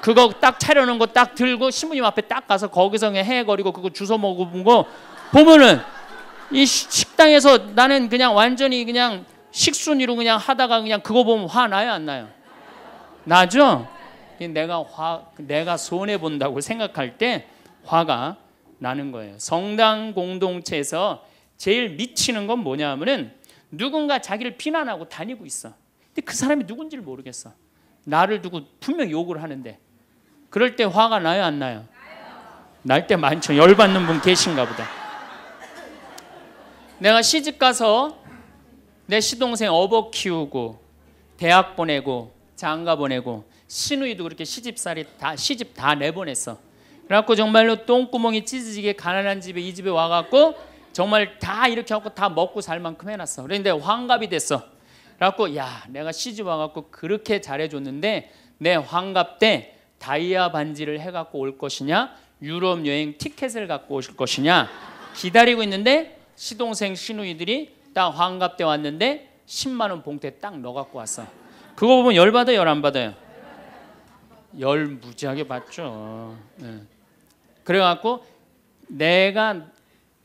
그거 딱 차려놓은 거 딱 들고 신부님 앞에 딱 가서 거기서 그냥 헤거리고 그거 주워 먹어본 거 보면은 이 식당에서 나는 그냥 완전히 그냥 식순이로 그냥 하다가 그냥 그거 보면 화나요 안 나요? 나죠? 내가 화 내가 손해 본다고 생각할 때 화가 나는 거예요. 성당 공동체에서 제일 미치는 건 뭐냐면은 누군가 자기를 비난하고 다니고 있어. 근데 그 사람이 누군지를 모르겠어. 나를 두고 분명 욕을 하는데 그럴 때 화가 나요 안 나요? 날 때 많죠. 열받는 분 계신가 보다. 내가 시집 가서 내 시동생 어버 키우고 대학 보내고 장가 보내고 시누이도 그렇게 시집살이 다 시집 다 내보냈어. 그래갖고 정말로 똥구멍이 찢어지게 가난한 집에 이 집에 와갖고 정말 다 이렇게 하고 다 먹고 살 만큼 해놨어. 그런데 환갑이 됐어. 그래갖고 야 내가 시집 와갖고 그렇게 잘해줬는데 내 환갑 때 다이아 반지를 해갖고 올 것이냐 유럽 여행 티켓을 갖고 오실 것이냐 기다리고 있는데 시동생 시누이들이 딱 환갑 때 왔는데 10만 원 봉투에 딱 넣어갖고 왔어. 그거 보면 열받아 열 안 받아요. 열 무지하게 받죠. 네. 그래갖고 내가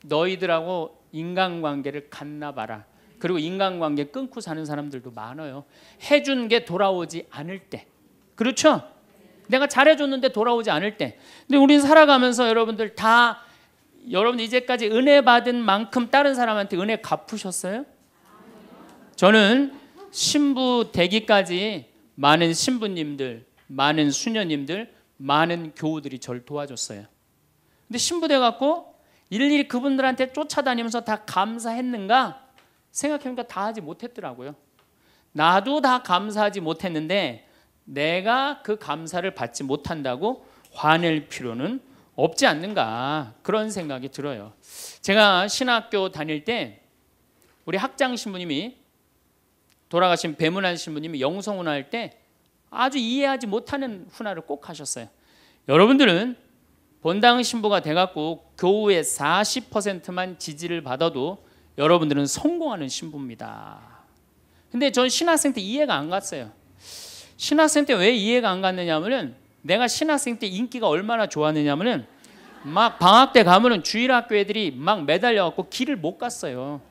너희들하고 인간관계를 갖나봐라. 그리고 인간관계 끊고 사는 사람들도 많아요. 해 준 게 돌아오지 않을 때. 그렇죠? 내가 잘해줬는데 돌아오지 않을 때. 근데 우린 살아가면서 여러분들 다 여러분 이제까지 은혜 받은 만큼 다른 사람한테 은혜 갚으셨어요? 저는 신부 되기까지 많은 신부님들 많은 수녀님들, 많은 교우들이 절 도와줬어요. 근데 신부돼 갖고 일일이 그분들한테 쫓아다니면서 다 감사했는가? 생각해보니까 다 하지 못했더라고요. 나도 다 감사하지 못했는데 내가 그 감사를 받지 못한다고 화낼 필요는 없지 않는가 그런 생각이 들어요. 제가 신학교 다닐 때 우리 학장 신부님이 돌아가신 배문환 신부님이 영성훈 할때 아주 이해하지 못하는 훈화를 꼭 하셨어요. 여러분들은 본당 신부가 돼갖고 교우의 40%만 지지를 받아도 여러분들은 성공하는 신부입니다. 근데 전 신학생 때 이해가 안 갔어요. 신학생 때 왜 이해가 안 갔느냐면은 내가 신학생 때 인기가 얼마나 좋았느냐면은 막 방학 때 가면은 주일 학교 애들이 막 매달려 갖고 길을 못 갔어요.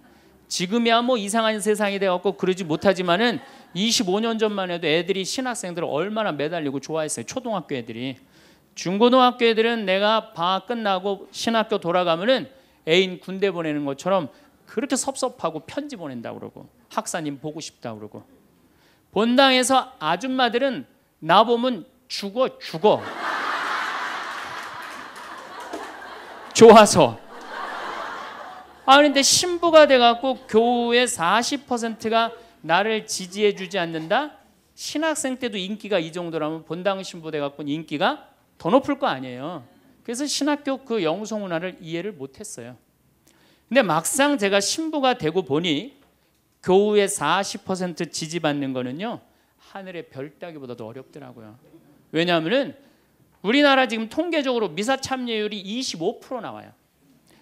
지금이야 뭐 이상한 세상이 돼 갖고 그러지 못하지만은 25년 전만 해도 애들이 신학생들을 얼마나 매달리고 좋아했어요. 초등학교 애들이. 중고등학교 애들은 내가 방학 끝나고 신학교 돌아가면은 애인 군대 보내는 것처럼 그렇게 섭섭하고 편지 보낸다 그러고 학사님 보고 싶다 그러고 본당에서 아줌마들은 나 보면 죽어 죽어 좋아서 아 근데 신부가 돼갖고 교우의 40%가 나를 지지해 주지 않는다? 신학생 때도 인기가 이 정도라면 본당 신부대 갖고 인기가 더 높을 거 아니에요. 그래서 신학교 그 영성 문화를 이해를 못 했어요. 근데 막상 제가 신부가 되고 보니 교우의 40% 지지받는 거는요. 하늘의 별 따기보다도 어렵더라고요. 왜냐하면은 우리나라 지금 통계적으로 미사 참여율이 25% 나와요.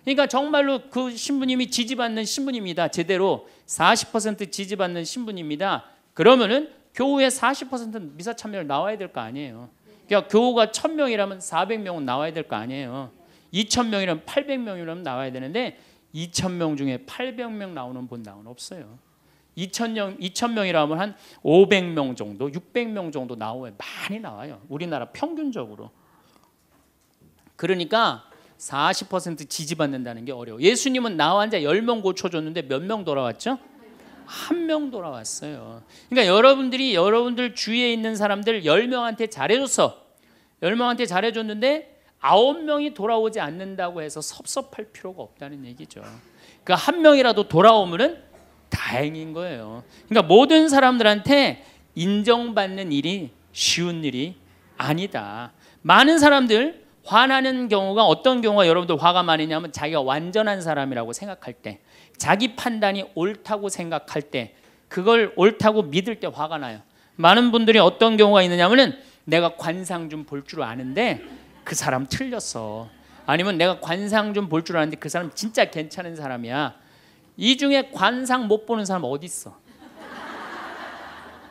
그러니까 정말로 그 신부님이 지지받는 신부입니다. 제대로 40% 지지받는 신부입니다. 그러면은 교우의 40%는 미사 참여를 나와야 될 거 아니에요. 그러니까 교우가 1000명이라면 400명은 나와야 될 거 아니에요. 2000명이라면 800명이라면 나와야 되는데 2000명 중에 800명 나오는 분당은 없어요. 2000명 2000명이라면 한 500명 정도, 600명 정도 나오면 많이 나와요. 우리나라 평균적으로. 그러니까 40% 지지받는다는 게 어려워. 예수님은 나 환자 10명 고쳐줬는데 몇 명 돌아왔죠? 한 명 돌아왔어요. 그러니까 여러분들이 여러분들 주위에 있는 사람들 10명한테 잘해줘서 10명한테 잘해줬는데 9명이 돌아오지 않는다고 해서 섭섭할 필요가 없다는 얘기죠. 그러니까 한 명이라도 돌아오면은 다행인 거예요. 그러니까 모든 사람들한테 인정받는 일이 쉬운 일이 아니다. 많은 사람들 화나는 경우가 어떤 경우가 여러분들 화가 많이냐면 자기가 완전한 사람이라고 생각할 때 자기 판단이 옳다고 생각할 때 그걸 옳다고 믿을 때 화가 나요. 많은 분들이 어떤 경우가 있느냐면은 내가 관상 좀 볼 줄 아는데 그 사람 틀렸어. 아니면 내가 관상 좀 볼 줄 아는데 그 사람 진짜 괜찮은 사람이야. 이 중에 관상 못 보는 사람 어디 있어?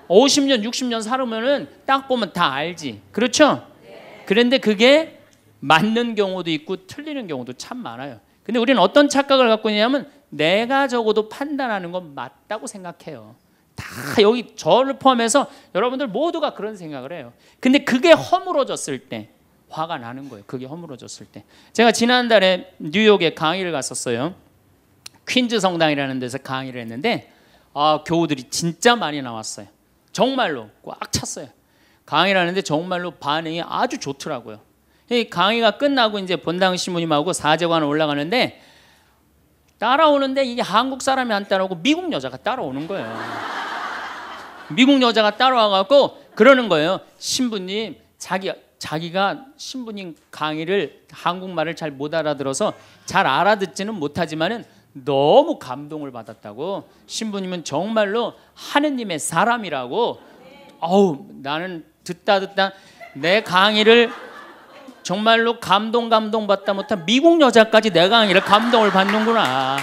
50년, 60년 살으면은 딱 보면 다 알지. 그렇죠? 그런데 그게 맞는 경우도 있고 틀리는 경우도 참 많아요. 근데 우리는 어떤 착각을 갖고 있냐면 내가 적어도 판단하는 건 맞다고 생각해요. 다 여기 저를 포함해서 여러분들 모두가 그런 생각을 해요. 근데 그게 허물어졌을 때 화가 나는 거예요. 그게 허물어졌을 때. 제가 지난달에 뉴욕에 강의를 갔었어요. 퀸즈 성당이라는 데서 강의를 했는데 아, 교우들이 진짜 많이 나왔어요. 정말로 꽉 찼어요. 강의를 하는데 정말로 반응이 아주 좋더라고요. 강의가 끝나고 이제 본당 신부님하고 사제관 올라가는데 따라오는데 이게 한국 사람이 안 따라오고 미국 여자가 따라오는 거예요. 미국 여자가 따라와갖고 그러는 거예요. 신부님 자기 자기가 신부님 강의를 한국말을 잘 못 알아들어서 잘 알아듣지는 못하지만은 너무 감동을 받았다고 신부님은 정말로 하느님의 사람이라고 어우 나는 듣다 듣다 내 강의를 정말로 감동 감동 받다 못한 미국 여자까지 내가 아니라 감동을 받는구나.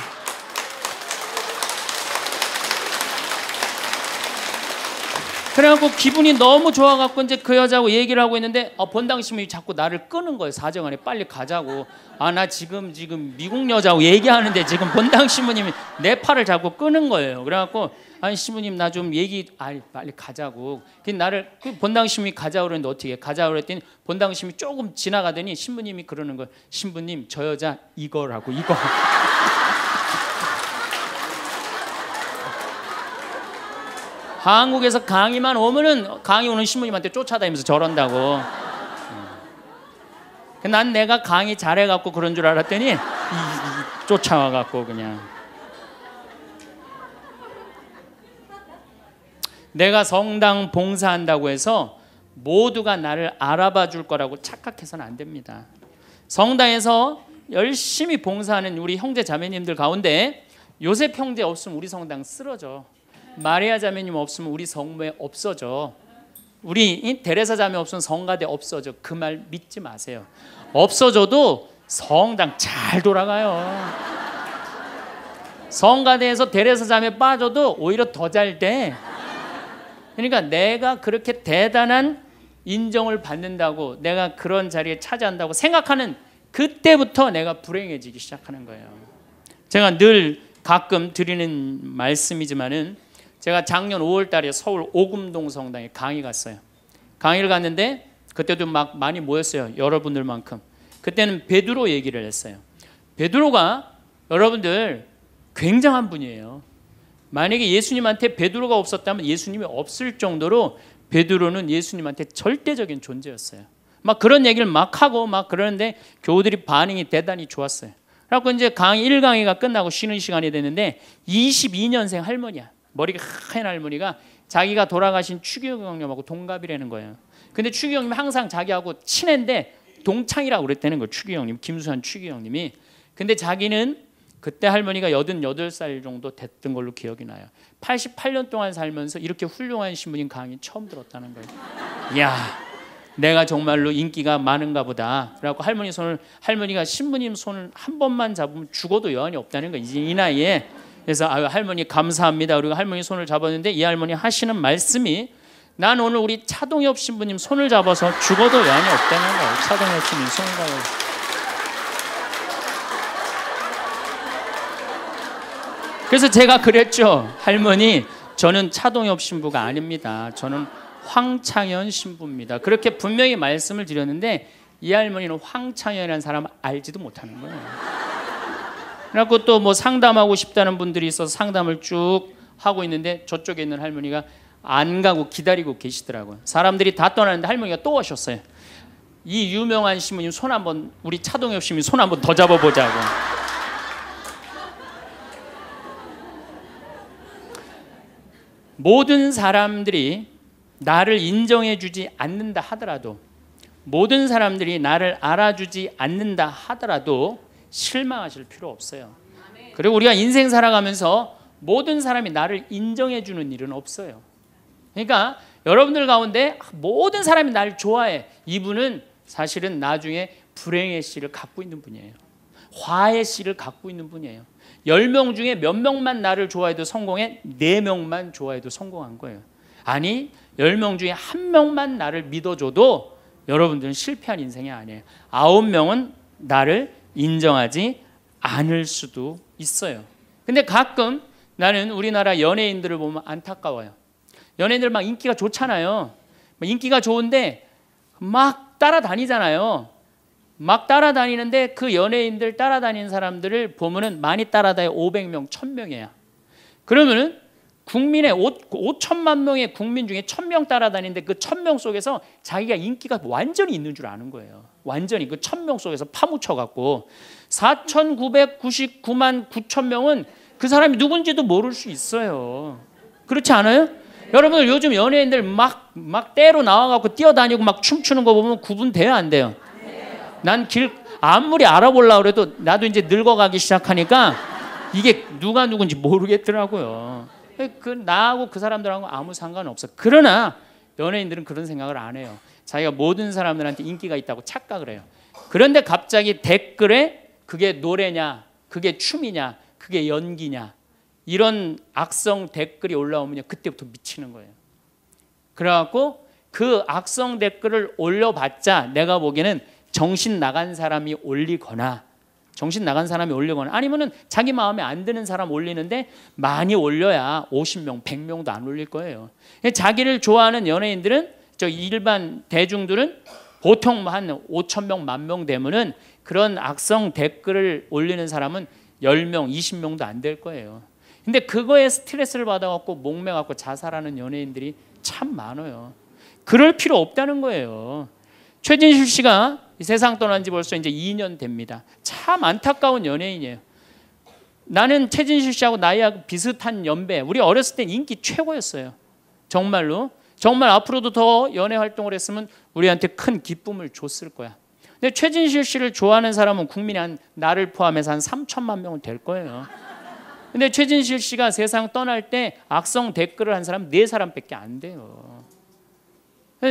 그래갖고 기분이 너무 좋아갖고 이제 그 여자하고 얘기를 하고 있는데 어, 본당심이 자꾸 나를 끄는 거예요 사정 안에 빨리 가자고 아 나 지금 지금 미국 여자하고 얘기하는데 지금 본당 신부님이 내 팔을 자꾸 끄는 거예요 그래갖고 아니 신부님 나 좀 얘기 아 빨리 가자고 그 나를 그 본당 신부님이 가자고 그러는데 어떻게 가자고 그랬더니 본당 신부님이 조금 지나가더니 신부님이 그러는 거예요 신부님 저 여자 이거라고 이거 한국에서 강의만 오면은 강의 오는 신부님한테 쫓아다니면서 저런다고. 음. 난 내가 강의 잘해갖고 그런 줄 알았더니 쫓아와갖고 그냥. 내가 성당 봉사한다고 해서 모두가 나를 알아봐 줄 거라고 착각해서는 안 됩니다. 성당에서 열심히 봉사하는 우리 형제 자매님들 가운데 요셉 형제 없으면 우리 성당 쓰러져. 마리아 자매님 없으면 우리 성모에 없어져. 우리 데레사 자매 없으면 성가대 없어져. 그 말 믿지 마세요. 없어져도 성당 잘 돌아가요. 성가대에서 데레사 자매 빠져도 오히려 더 잘 돼. 그러니까 내가 그렇게 대단한 인정을 받는다고 내가 그런 자리에 차지한다고 생각하는 그때부터 내가 불행해지기 시작하는 거예요. 제가 늘 가끔 드리는 말씀이지만은 제가 작년 5월 달에 서울 오금동 성당에 강의 갔어요. 강의를 갔는데 그때도 막 많이 모였어요. 여러분들만큼. 그때는 베드로 얘기를 했어요. 베드로가 여러분들 굉장한 분이에요. 만약에 예수님한테 베드로가 없었다면 예수님이 없을 정도로 베드로는 예수님한테 절대적인 존재였어요. 막 그런 얘기를 막 하고 막 그러는데 교우들이 반응이 대단히 좋았어요. 그래갖 이제 강 1강의가 끝나고 쉬는 시간이 됐는데 22년생 할머니야. 머리가 하얀 할머니가 자기가 돌아가신 추기경 형님하고 동갑이라는 거예요. 근데 추기경 님 항상 자기하고 친했데 동창이라고 그랬다는 거예요. 추기경 님, 김수환 추기경 님이. 근데 자기는 그때 할머니가 88살 정도 됐던 걸로 기억이 나요. 88년 동안 살면서 이렇게 훌륭한 신부님 강의 처음 들었다는 거예요. 이야, 내가 정말로 인기가 많은가 보다. 라고 할머니 손을, 할머니가 신부님 손을 한 번만 잡으면 죽어도 여한이 없다는 거예요. 이 나이에. 그래서 아, 할머니 감사합니다. 그리고 할머니 손을 잡았는데 이 할머니 하시는 말씀이 난 오늘 우리 차동엽 신부님 손을 잡아서 죽어도 양이 없다는 거예요. 차동엽 신부님 손을 잡아서. 그래서 제가 그랬죠. 할머니, 저는 차동엽 신부가 아닙니다. 저는 황창현 신부입니다. 그렇게 분명히 말씀을 드렸는데 이 할머니는 황창현이라는 사람 알지도 못하는 거예요. 그래갖고 또 뭐 상담하고 싶다는 분들이 있어서 상담을 쭉 하고 있는데 저쪽에 있는 할머니가 안 가고 기다리고 계시더라고요. 사람들이 다 떠나는데 할머니가 또 오셨어요. 이 유명한 시모님 손 한번 우리 차동엽 시모님 손 한번 더 잡아보자고. 모든 사람들이 나를 인정해주지 않는다 하더라도 모든 사람들이 나를 알아주지 않는다 하더라도 실망하실 필요 없어요. 그리고 우리가 인생 살아가면서 모든 사람이 나를 인정해 주는 일은 없어요. 그러니까 여러분들 가운데 모든 사람이 나를 좋아해. 이분은 사실은 나중에 불행의 씨를 갖고 있는 분이에요. 화의 씨를 갖고 있는 분이에요. 10명 중에 몇 명만 나를 좋아해도 성공해 4명만 좋아해도 성공한 거예요. 아니 10명 중에 한 명만 나를 믿어줘도 여러분들은 실패한 인생이 아니에요. 9명은 나를 인정하지 않을 수도 있어요. 근데 가끔 나는 우리나라 연예인들을 보면 안타까워요. 연예인들 막 인기가 좋잖아요. 인기가 좋은데 막 따라다니잖아요. 막 따라다니는데 그 연예인들 따라다니는 사람들을 보면은 많이 따라다녀 500명, 1000명이야. 그러면은 국민의 5, 5천만 명의 국민 중에 1000명 따라다니는데 그 1000명 속에서 자기가 인기가 완전히 있는 줄 아는 거예요. 완전히 그 천명 속에서 파묻혀 갖고 4,999만 9천 명은 그 사람이 누군지도 모를 수 있어요. 그렇지 않아요? 여러분들 요즘 연예인들 막막 때로 나와 갖고 뛰어다니고 막 춤추는 거 보면 구분돼요, 안 돼요? 난 길 아무리 알아보려 그래도 나도 이제 늙어가기 시작하니까 이게 누가 누군지 모르겠더라고요. 그 나하고 그 사람들하고 아무 상관없어. 그러나 연예인들은 그런 생각을 안 해요. 자기가 모든 사람들한테 인기가 있다고 착각을 해요. 그런데 갑자기 댓글에 그게 노래냐, 그게 춤이냐, 그게 연기냐 이런 악성 댓글이 올라오면 그때부터 미치는 거예요. 그래갖고 그 악성 댓글을 올려봤자 내가 보기에는 정신 나간 사람이 올리거나 정신 나간 사람이 올리거나 아니면은 자기 마음에 안 드는 사람 올리는데 많이 올려야 50명, 100명도 안 올릴 거예요. 자기를 좋아하는 연예인들은 저 일반 대중들은 보통 한 5천 명, 만명 되면은 그런 악성 댓글을 올리는 사람은 10명, 20명도 안 될 거예요. 근데 그거에 스트레스를 받아갖고 목매갖고 자살하는 연예인들이 참 많아요. 그럴 필요 없다는 거예요. 최진실 씨가 세상 떠난 지 벌써 이제 2년 됩니다. 참 안타까운 연예인이에요. 나는 최진실 씨하고 나이하고 비슷한 연배. 우리 어렸을 땐 인기 최고였어요. 정말로. 정말 앞으로도 더 연애 활동을 했으면 우리한테 큰 기쁨을 줬을 거야. 근데 최진실 씨를 좋아하는 사람은 국민이 한 나를 포함해서 한 3천만 명은 될 거예요. 근데 최진실 씨가 세상 떠날 때 악성 댓글을 한 사람 네 사람밖에 안 돼요.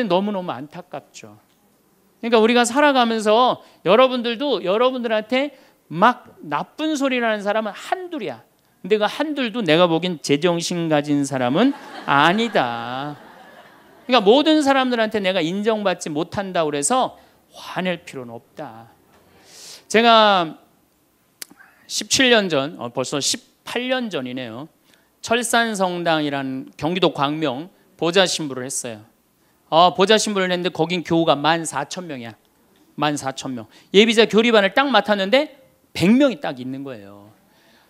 너무너무 안타깝죠. 그러니까 우리가 살아가면서 여러분들도 여러분들한테 막 나쁜 소리라는 사람은 한둘이야. 근데 그 한둘도 내가 보기엔 제정신 가진 사람은 아니다. 그러니까 모든 사람들한테 내가 인정받지 못한다 그래서 화낼 필요는 없다. 제가 17년 전, 어, 벌써 18년 전이네요. 철산성당이라는 경기도 광명 보좌 신부를 했어요. 어, 보좌 신부를 했는데 거긴 교우가 14,000명이야. 14,000명. 예비자 교리반을 딱 맡았는데 100명이 딱 있는 거예요.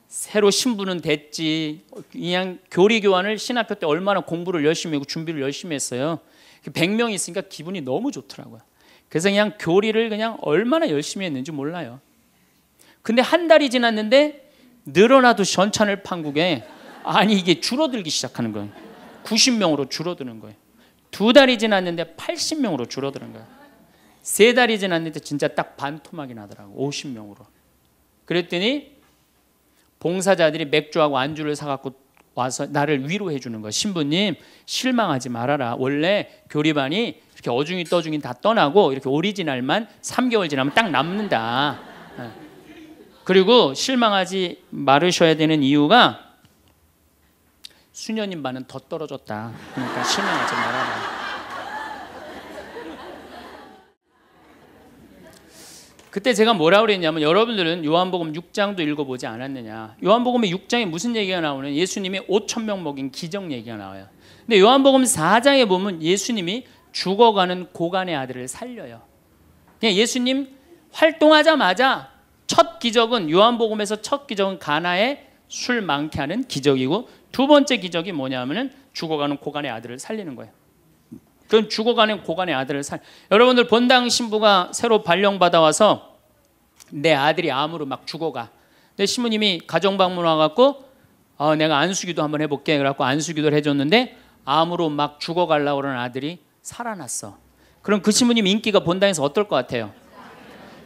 새로 신부는 됐지 그냥 교리 교환을 신학교 때 얼마나 공부를 열심히 하고 준비를 열심히 했어요. 100명이 그 있으니까 기분이 너무 좋더라고요. 그래서 그냥 교리를 그냥 얼마나 열심히 했는지 몰라요. 근데 한 달이 지났는데 늘어나도 전찬을 판국에 아니 이게 줄어들기 시작하는 거예요. 90명으로 줄어드는 거예요. 두 달이 지났는데 80명으로 줄어드는 거예요. 세 달이 지났는데 진짜 딱 반토막이 나더라고. 50명으로. 그랬더니 봉사자들이 맥주하고 안주를 사갖고 와서 나를 위로해 주는 거 신부님 실망하지 말아라. 원래 교리반이 이렇게 어중이 떠중이 다 떠나고 이렇게 오리지널만 3개월 지나면 딱 남는다. 예. 그리고 실망하지 말으셔야 되는 이유가 수녀님 반은 더 떨어졌다. 그러니까 실망하지 말아라. 그때 제가 뭐라 고 그랬냐면 여러분들은 요한복음 6장도 읽어보지 않았느냐. 요한복음의 6장에 무슨 얘기가 나오는? 예수님이 5천 명 먹인 기적 얘기가 나와요. 근데 요한복음 4장에 보면 예수님이 죽어가는 고간의 아들을 살려요. 그냥 예수님 활동하자마자 첫 기적은 요한복음에서 첫 기적은 가나에 술 많게 하는 기적이고 두 번째 기적이 뭐냐면은 죽어가는 고간의 아들을 살리는 거예요. 그건 죽어가는 고관의 아들을 살. 여러분들 본당 신부가 새로 발령 받아와서 내 아들이 암으로 막 죽어가. 내 신부님이 가정 방문 와갖고 어, 내가 안수기도 한번 해볼게. 그래갖고 안수기도를 해줬는데 암으로 막 죽어갈라 그러는 아들이 살아났어. 그럼 그 신부님 인기가 본당에서 어떨 것 같아요?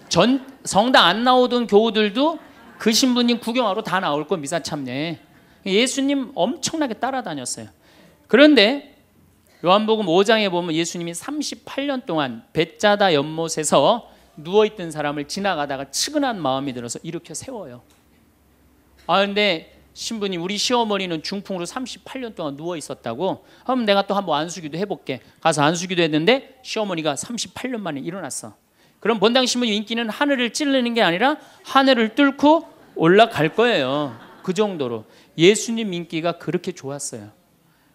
전 성당 안 나오던 교우들도 그 신부님 구경하러 다 나올 거 미사 참례 예수님 엄청나게 따라다녔어요. 그런데 요한복음 5장에 보면 예수님이 38년 동안 벳자다 연못에서 누워 있던 사람을 지나가다가 측은한 마음이 들어서 일으켜 세워요. 아 근데 신부님 우리 시어머니는 중풍으로 38년 동안 누워 있었다고. 그럼 내가 또 한번 안수기도 해볼게. 가서 안수기도 했는데 시어머니가 38년 만에 일어났어. 그럼 본당 신부님 인기는 하늘을 찌르는 게 아니라 하늘을 뚫고 올라갈 거예요. 그 정도로 예수님 인기가 그렇게 좋았어요.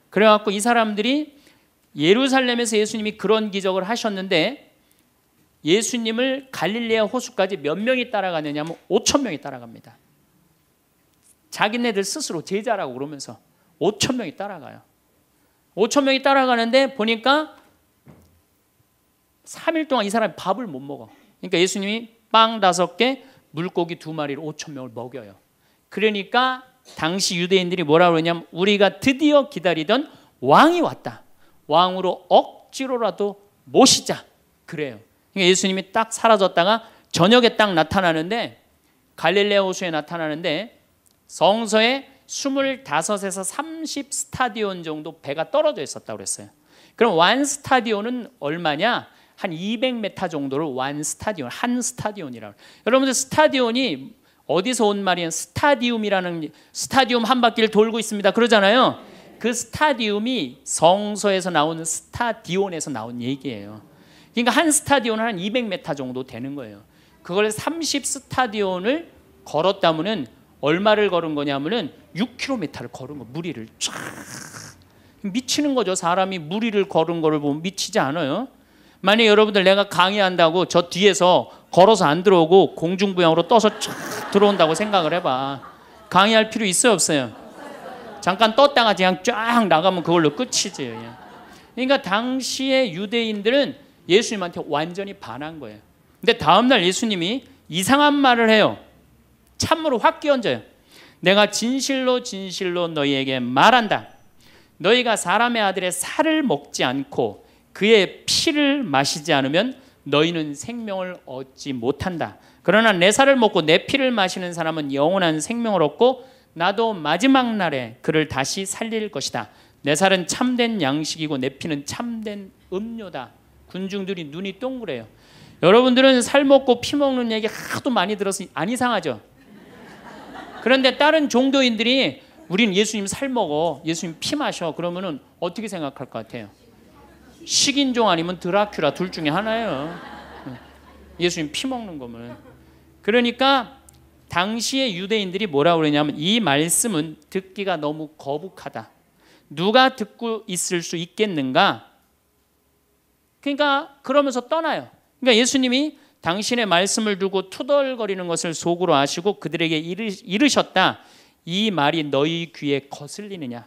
그래갖고 이 사람들이 예루살렘에서 예수님이 그런 기적을 하셨는데 예수님을 갈릴리아 호수까지 몇 명이 따라가느냐 하면 5천 명이 따라갑니다. 자기네들 스스로 제자라고 그러면서 5천 명이 따라가요. 5천 명이 따라가는데 보니까 3일 동안 이 사람이 밥을 못 먹어. 그러니까 예수님이 빵 다섯 개, 물고기 두 마리를 5천 명을 먹여요. 그러니까 당시 유대인들이 뭐라 고 그러냐면 우리가 드디어 기다리던 왕이 왔다. 왕으로 억지로라도 모시자 그래요. 그러니까 예수님이 딱 사라졌다가 저녁에 딱 나타나는데 갈릴레 호수에 나타나는데 성서에 25에서 30 스타디온 정도 배가 떨어져 있었다고 그랬어요. 그럼 완 스타디온은 얼마냐? 한 200m 정도를 완 스타디온, 한 스타디온이라고. 여러분들 스타디온이 어디서 온 말이에요? 스타디움이라는 스타디움 한 바퀴를 돌고 있습니다. 그러잖아요. 그 스타디움이 성서에서 나온 스타디온에서 나온 얘기예요. 그러니까 한 스타디온은 한 200m 정도 되는 거예요. 그걸 30 스타디온을 걸었다면은 얼마를 걸은 거냐면은 6km를 걸은 거 무리를 쫙 미치는 거죠. 사람이 무리를 걸은 거를 보면 미치지 않아요. 만약 여러분들 내가 강의한다고 저 뒤에서 걸어서 안 들어오고 공중부양으로 떠서 쫙 들어온다고 생각을 해봐. 강의할 필요 있어요 없어요? 잠깐 떴다가 그냥 쫙 나가면 그걸로 끝이지. 그러니까 당시의 유대인들은 예수님한테 완전히 반한 거예요. 근데 다음날 예수님이 이상한 말을 해요. 참으로 확 끼얹어요. 내가 진실로 진실로 너희에게 말한다. 너희가 사람의 아들의 살을 먹지 않고 그의 피를 마시지 않으면 너희는 생명을 얻지 못한다. 그러나 내 살을 먹고 내 피를 마시는 사람은 영원한 생명을 얻고 나도 마지막 날에 그를 다시 살릴 것이다. 내 살은 참된 양식이고 내 피는 참된 음료다. 군중들이 눈이 동그래요. 여러분들은 살 먹고 피 먹는 얘기 하도 많이 들어서 안 이상하죠. 그런데 다른 종교인들이 우리는 예수님 살 먹어, 예수님 피 마셔 그러면은 어떻게 생각할 것 같아요? 식인종 아니면 드라큘라 둘 중에 하나예요. 예수님 피 먹는 거면. 그러니까 당시의 유대인들이 뭐라 고 그러냐면 이 말씀은 듣기가 너무 거북하다. 누가 듣고 있을 수 있겠는가? 그러니까 그러면서 떠나요. 그러니까 예수님이 당신의 말씀을 두고 투덜거리는 것을 속으로 아시고 그들에게 이르셨다. 이 말이 너희 귀에 거슬리느냐?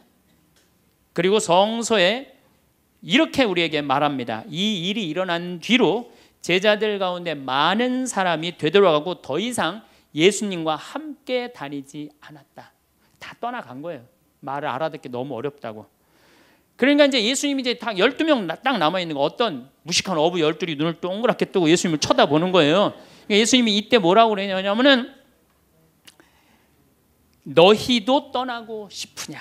그리고 성서에 이렇게 우리에게 말합니다. 이 일이 일어난 뒤로 제자들 가운데 많은 사람이 되돌아가고 더 이상 예수님과 함께 다니지 않았다. 다 떠나간 거예요. 말을 알아듣기 너무 어렵다고. 그러니까 이제 예수님이 이제 딱 12명 딱 남아 있는 거 어떤 무식한 어부 열둘이 눈을 동그랗게 뜨고 예수님을 쳐다보는 거예요. 그러니까 예수님이 이때 뭐라고 그러냐면은 너희도 떠나고 싶으냐.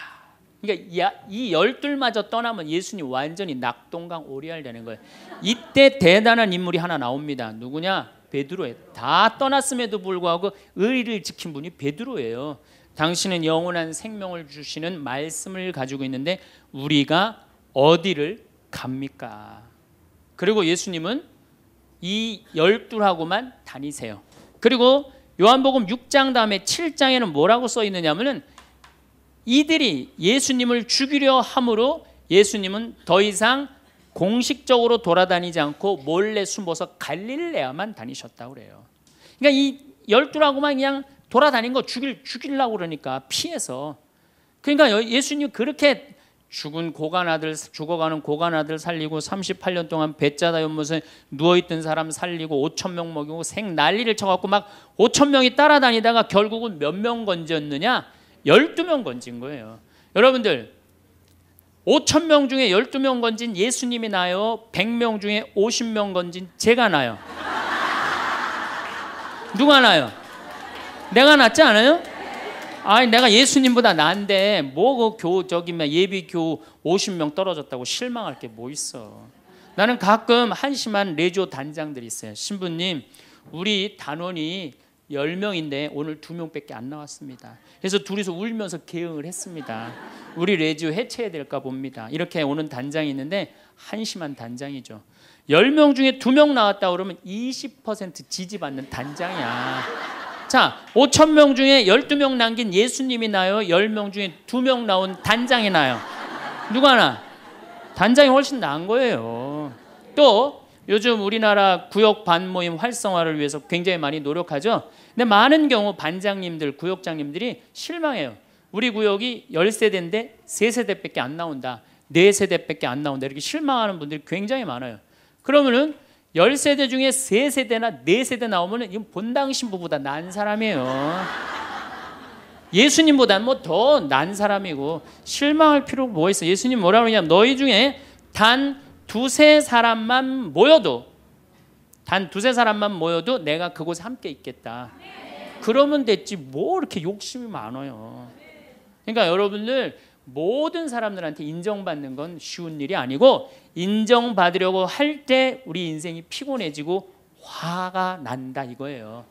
그러니까 이 열둘마저 떠나면 예수님 완전히 낙동강 오리알 되는 거예요. 이때 대단한 인물이 하나 나옵니다. 누구냐? 베드로예요. 다 떠났음에도 불구하고 의를 지킨 분이 베드로예요. 당신은 영원한 생명을 주시는 말씀을 가지고 있는데 우리가 어디를 갑니까? 그리고 예수님은 이 열둘하고만 다니세요. 그리고 요한복음 6장 다음에 7장에는 뭐라고 써 있느냐면은 이들이 예수님을 죽이려 함으로 예수님은 더 이상 공식적으로 돌아다니지 않고 몰래 숨어서 갈릴레아만 다니셨다고 그래요. 그러니까 이 열두라고만 그냥 돌아다닌 거 죽일 죽이려고 그러니까 피해서 그러니까 예수님 그렇게 죽은 고관 아들 죽어가는 고관 아들 살리고 38년 동안 배짜다 연못에 누워 있던 사람 살리고 5천 명 먹이고 생 난리를 쳐 갖고 막 5천 명이 따라다니다가 결국은 몇 명 건졌느냐? 12명 건진 거예요. 여러분들 5천 명 중에 12명 건진 예수님이 나요. 100명 중에 50명 건진 제가 나요. 누가 나요? 내가 낫지 않아요? 아니 내가 예수님보다 나데 뭐 그 교저기 예비 교 50명 떨어졌다고 실망할 게 뭐 있어? 나는 가끔 한심한 레조 단장들이 있어요. 신부님, 우리 단원이 10명인데 오늘 2명밖에 안 나왔습니다. 그래서 둘이서 울면서 개응을 했습니다. 우리 레지오 해체해야 될까 봅니다. 이렇게 오는 단장이 있는데 한심한 단장이죠. 10명 중에 2명 나왔다 그러면 20% 지지받는 단장이야. 자, 5천 명 중에 12명 남긴 예수님이 나요. 10명 중에 2명 나온 단장이 나요. 누가 나? 단장이 훨씬 나은 거예요. 또 요즘 우리나라 구역 반모임 활성화를 위해서 굉장히 많이 노력하죠. 근데 많은 경우 반장님들, 구역장님들이 실망해요. 우리 구역이 10세대인데 3세대밖에 안 나온다. 4세대밖에 안 나온다. 이렇게 실망하는 분들이 굉장히 많아요. 그러면은 10세대 중에 3세대나 4세대 나오면 이건 본당 신부보다 난 사람이에요. 예수님보다는 뭐더 난 사람이고 실망할 필요가 뭐 있어. 예수님 뭐라 그러냐면 너희 중에 단 두세 사람만 모여도 단 두세 사람만 모여도 내가 그곳에 함께 있겠다. 그러면 됐지 뭐 이렇게 욕심이 많아요. 그러니까 여러분들 모든 사람들한테 인정받는 건 쉬운 일이 아니고 인정받으려고 할 때 우리 인생이 피곤해지고 화가 난다 이거예요.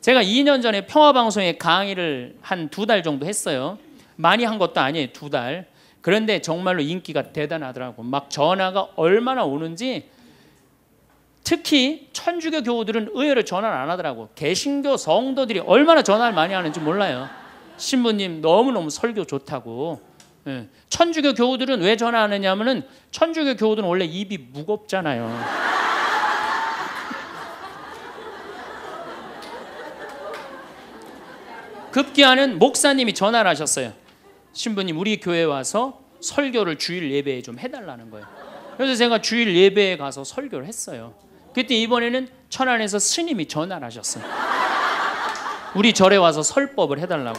제가 2년 전에 평화방송에 강의를 한 두 달 정도 했어요. 많이 한 것도 아니에요. 두 달. 그런데 정말로 인기가 대단하더라고. 막 전화가 얼마나 오는지 특히 천주교 교우들은 의외로 전화를 안 하더라고. 개신교 성도들이 얼마나 전화를 많이 하는지 몰라요. 신부님 너무너무 설교 좋다고. 예. 천주교 교우들은 왜 전화하느냐면은 하 천주교 교우들은 원래 입이 무겁잖아요. 급기야는 목사님이 전화를 하셨어요. 신부님 우리 교회 와서 설교를 주일 예배에 좀 해달라는 거예요. 그래서 제가 주일 예배에 가서 설교를 했어요. 그때 이번에는 천안에서 스님이 전화를 하셨어요. 우리 절에 와서 설법을 해달라고.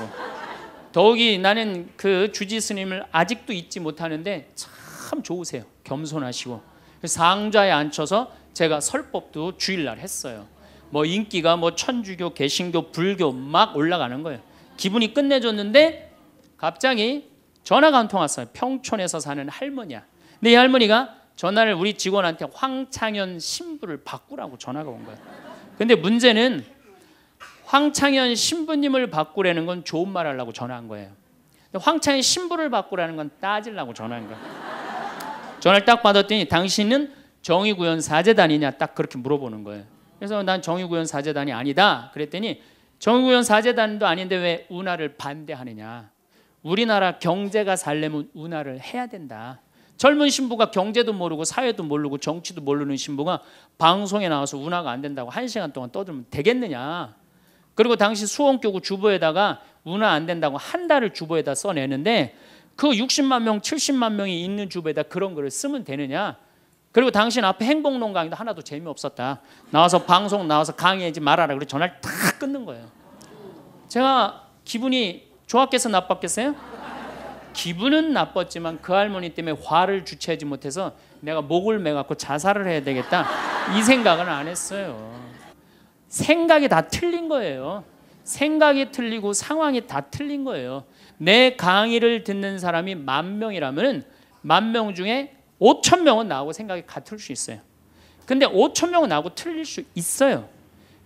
더욱이 나는 그 주지 스님을 아직도 잊지 못하는데 참 좋으세요. 겸손하시고 그 상자에 앉혀서 제가 설법도 주일날 했어요. 뭐 인기가 뭐 천주교, 개신교, 불교 막 올라가는 거예요. 기분이 끝내줬는데 갑자기 전화가 한 통 왔어요. 평촌에서 사는 할머니야. 근데 이 할머니가 전화를 우리 직원한테 황창현 신부를 바꾸라고 전화가 온 거야. 근데 문제는 황창현 신부님을 바꾸라는 건 좋은 말 하려고 전화한 거예요. 황창현 신부를 바꾸라는 건 따지려고 전화한 거야. 전화를 딱 받았더니 당신은 정의구현 사재단이냐 딱 그렇게 물어보는 거예요. 그래서 난 정의구현 사재단이 아니다. 그랬더니 정의구현 사재단도 아닌데 왜 운하를 반대하느냐. 우리나라 경제가 살려면 운하를 해야 된다. 젊은 신부가 경제도 모르고 사회도 모르고 정치도 모르는 신부가 방송에 나와서 운하가 안 된다고 한 시간 동안 떠들면 되겠느냐. 그리고 당시 수원교구 주보에다가 운하 안 된다고 한 달을 주보에다 써내는데 그 60만 명, 70만 명이 있는 주보에다 그런 글을 쓰면 되느냐. 그리고 당신 앞에 행복론 강의도 하나도 재미없었다. 나와서 방송 나와서 강의하지 말아라. 그리고 전화를 탁 끊는 거예요. 제가 기분이 좋았겠어 나빴겠어요? 기분은 나빴지만 그 할머니 때문에 화를 주체하지 못해서 내가 목을 매갖고 자살을 해야 되겠다 이 생각은 안 했어요. 생각이 다 틀린 거예요. 생각이 틀리고 상황이 다 틀린 거예요. 내 강의를 듣는 사람이 만 명이라면 만 명 중에 5천 명은 나하고 생각이 같을 수 있어요. 근데 5천 명은 나하고 틀릴 수 있어요.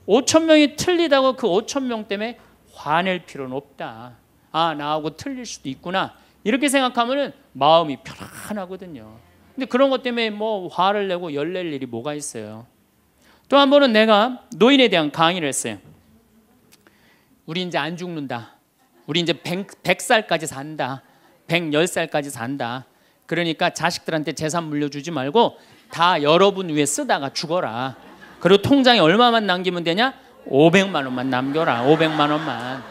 5천 명이 틀리다고 그 5천 명 때문에 화낼 필요는 없다. 아 나하고 틀릴 수도 있구나 이렇게 생각하면은 마음이 편안하거든요. 근데 그런 것 때문에 뭐 화를 내고 열낼 일이 뭐가 있어요. 또 한 번은 내가 노인에 대한 강의를 했어요. 우리 이제 안 죽는다. 우리 이제 100, 살까지 산다. 110살까지 산다. 그러니까 자식들한테 재산 물려주지 말고 다 여러분 위해 쓰다가 죽어라. 그리고 통장에 얼마만 남기면 되냐? 500만 원만 남겨라. 500만 원만.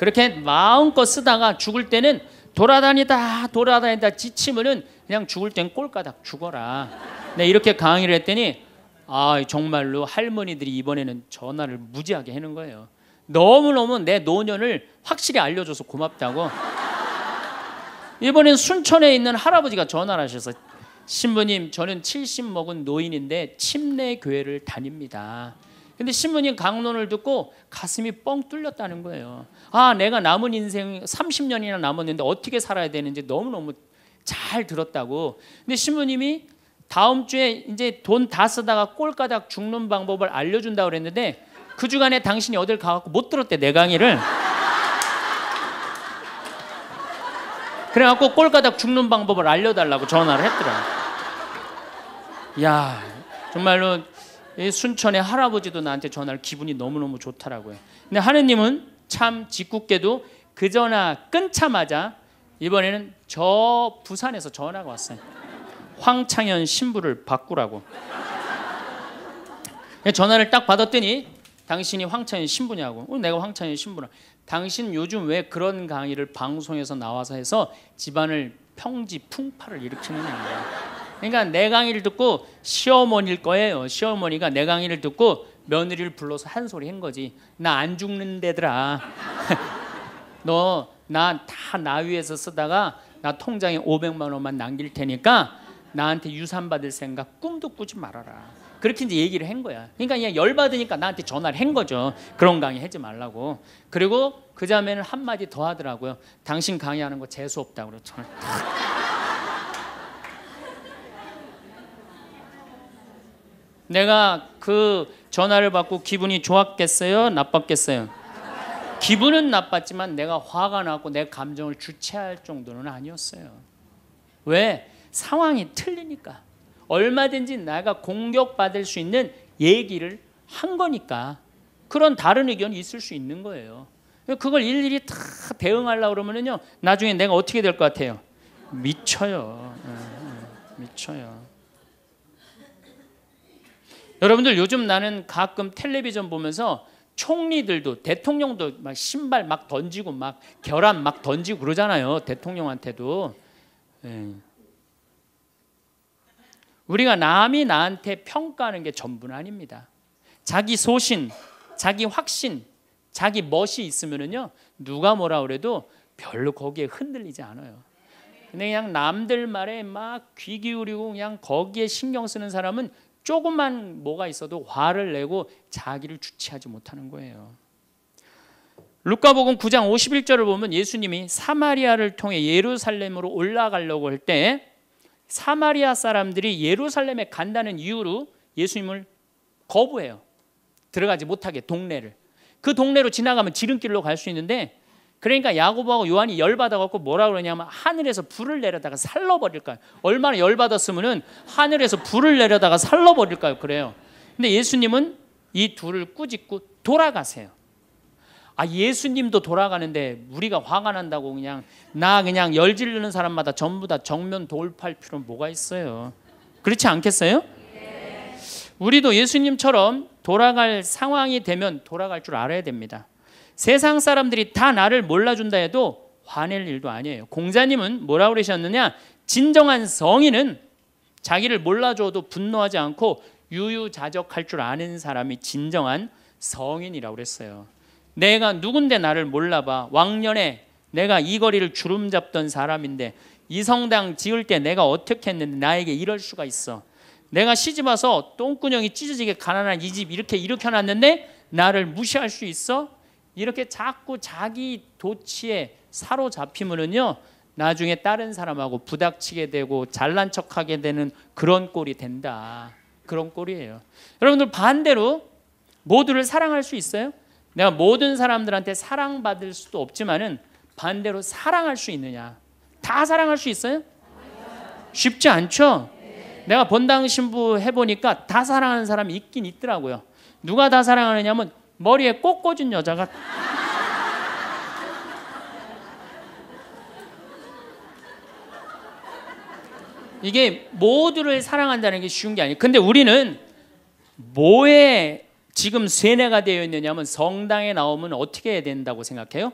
그렇게 마음껏 쓰다가 죽을 때는 돌아다니다 돌아다니다 지침을은 그냥 죽을 땐 꼴가닥 죽어라. 네, 이렇게 강의를 했더니 아 정말로 할머니들이 이번에는 전화를 무지하게 해는 거예요. 너무너무 내 노년을 확실히 알려줘서 고맙다고. 이번엔 순천에 있는 할아버지가 전화를 하셔서 신부님 저는 70 먹은 노인인데 침례 교회를 다닙니다. 근데 신부님 강론을 듣고 가슴이 뻥 뚫렸다는 거예요. 아, 내가 남은 인생 30년이나 남았는데 어떻게 살아야 되는지 너무너무 잘 들었다고. 근데 신부님이 다음 주에 이제 돈 다 쓰다가 꼴가닥 죽는 방법을 알려준다고 그랬는데 그 주간에 당신이 어딜 가갖고 못 들었대 내 강의를 그래갖고 꼴가닥 죽는 방법을 알려달라고 전화를 했더라 야 정말로 순천의 할아버지도 나한테 전화를 기분이 너무너무 좋더라고요. 근데 하느님은 참 짓궂게도 그 전화 끊자마자 이번에는 저 부산에서 전화가 왔어요. 황창현 신부를 바꾸라고. 전화를 딱 받았더니 당신이 황창현 신부냐고. 어, 내가 황창현 신부라. 당신 요즘 왜 그런 강의를 방송에서 나와서 해서 집안을 평지 풍파를 일으키느냐. 그러니까 내 강의를 듣고 시어머니일 거예요. 시어머니가 내 강의를 듣고 며느리를 불러서 한 소리 한 거지. 나 안 죽는데더라. 너 나 다나 나 위에서 쓰다가 나 통장에 500만 원만 남길 테니까 나한테 유산 받을 생각 꿈도 꾸지 말아라. 그렇게 이제 얘기를 한 거야. 그러니까 그냥 열 받으니까 나한테 전화를 한 거죠. 그런 강의 하지 말라고. 그리고 그 자매는 한 마디 더 하더라고요. 당신 강의하는 거 재수 없다고 그러죠. 내가 그 전화를 받고 기분이 좋았겠어요? 나빴겠어요? 기분은 나빴지만 내가 화가 나고 내 감정을 주체할 정도는 아니었어요. 왜? 상황이 틀리니까. 얼마든지 내가 공격받을 수 있는 얘기를 한 거니까. 그런 다른 의견이 있을 수 있는 거예요. 그걸 일일이 다 대응하려고 그러면요 나중에 내가 어떻게 될 것 같아요? 미쳐요. 예, 예, 미쳐요. 여러분들 요즘 나는 가끔 텔레비전 보면서 총리들도 대통령도 막 신발 막 던지고 막 결함 막 던지고 그러잖아요. 대통령한테도. 예. 우리가 남이 나한테 평가하는 게 전부는 아닙니다. 자기 소신, 자기 확신, 자기 멋이 있으면은요. 누가 뭐라 그래도 별로 거기에 흔들리지 않아요. 근데 그냥 남들 말에 막 귀 기울이고 그냥 거기에 신경 쓰는 사람은 조금만 뭐가 있어도 화를 내고 자기를 주체하지 못하는 거예요. 루카복음 9장 51절을 보면 예수님이 사마리아를 통해 예루살렘으로 올라가려고 할 때 사마리아 사람들이 예루살렘에 간다는 이유로 예수님을 거부해요. 들어가지 못하게 동네를. 그 동네로 지나가면 지름길로 갈 수 있는데 그러니까 야고보하고 요한이 열받아갖고 뭐라 그러냐면 하늘에서 불을 내려다가 살러버릴까요? 얼마나 열받았으면은 하늘에서 불을 내려다가 살러버릴까요? 그래요. 근데 예수님은 이 둘을 꾸짖고 돌아가세요. 아 예수님도 돌아가는데 우리가 화가 난다고 그냥 나 그냥 열질르는 사람마다 전부 다 정면 돌파할 필요는 뭐가 있어요? 그렇지 않겠어요? 우리도 예수님처럼 돌아갈 상황이 되면 돌아갈 줄 알아야 됩니다. 세상 사람들이 다 나를 몰라준다 해도 화낼 일도 아니에요. 공자님은 뭐라고 그러셨느냐? 진정한 성인은 자기를 몰라줘도 분노하지 않고 유유자적할 줄 아는 사람이 진정한 성인이라고 그랬어요. 내가 누군데 나를 몰라봐. 왕년에 내가 이 거리를 주름 잡던 사람인데 이 성당 지을 때 내가 어떻게 했는데 나에게 이럴 수가 있어. 내가 시집 와서 똥구녕이 찢어지게 가난한 이 집 이렇게 일으켜놨는데 나를 무시할 수 있어? 이렇게 자꾸 자기 도치에 사로잡히면은요. 나중에 다른 사람하고 부닥치게 되고 잘난 척하게 되는 그런 꼴이 된다. 그런 꼴이에요. 여러분들 반대로 모두를 사랑할 수 있어요? 내가 모든 사람들한테 사랑받을 수도 없지만은 반대로 사랑할 수 있느냐? 다 사랑할 수 있어요? 쉽지 않죠. 내가 본당 신부 해보니까 다 사랑하는 사람이 있긴 있더라고요. 누가 다 사랑하느냐면 하 머리에 꽃 꽂은 여자가 이게 모두를 사랑한다는 게 쉬운 게 아니에요. 근데 우리는 뭐에 지금 세뇌가 되어 있느냐면 성당에 나오면 어떻게 해야 된다고 생각해요?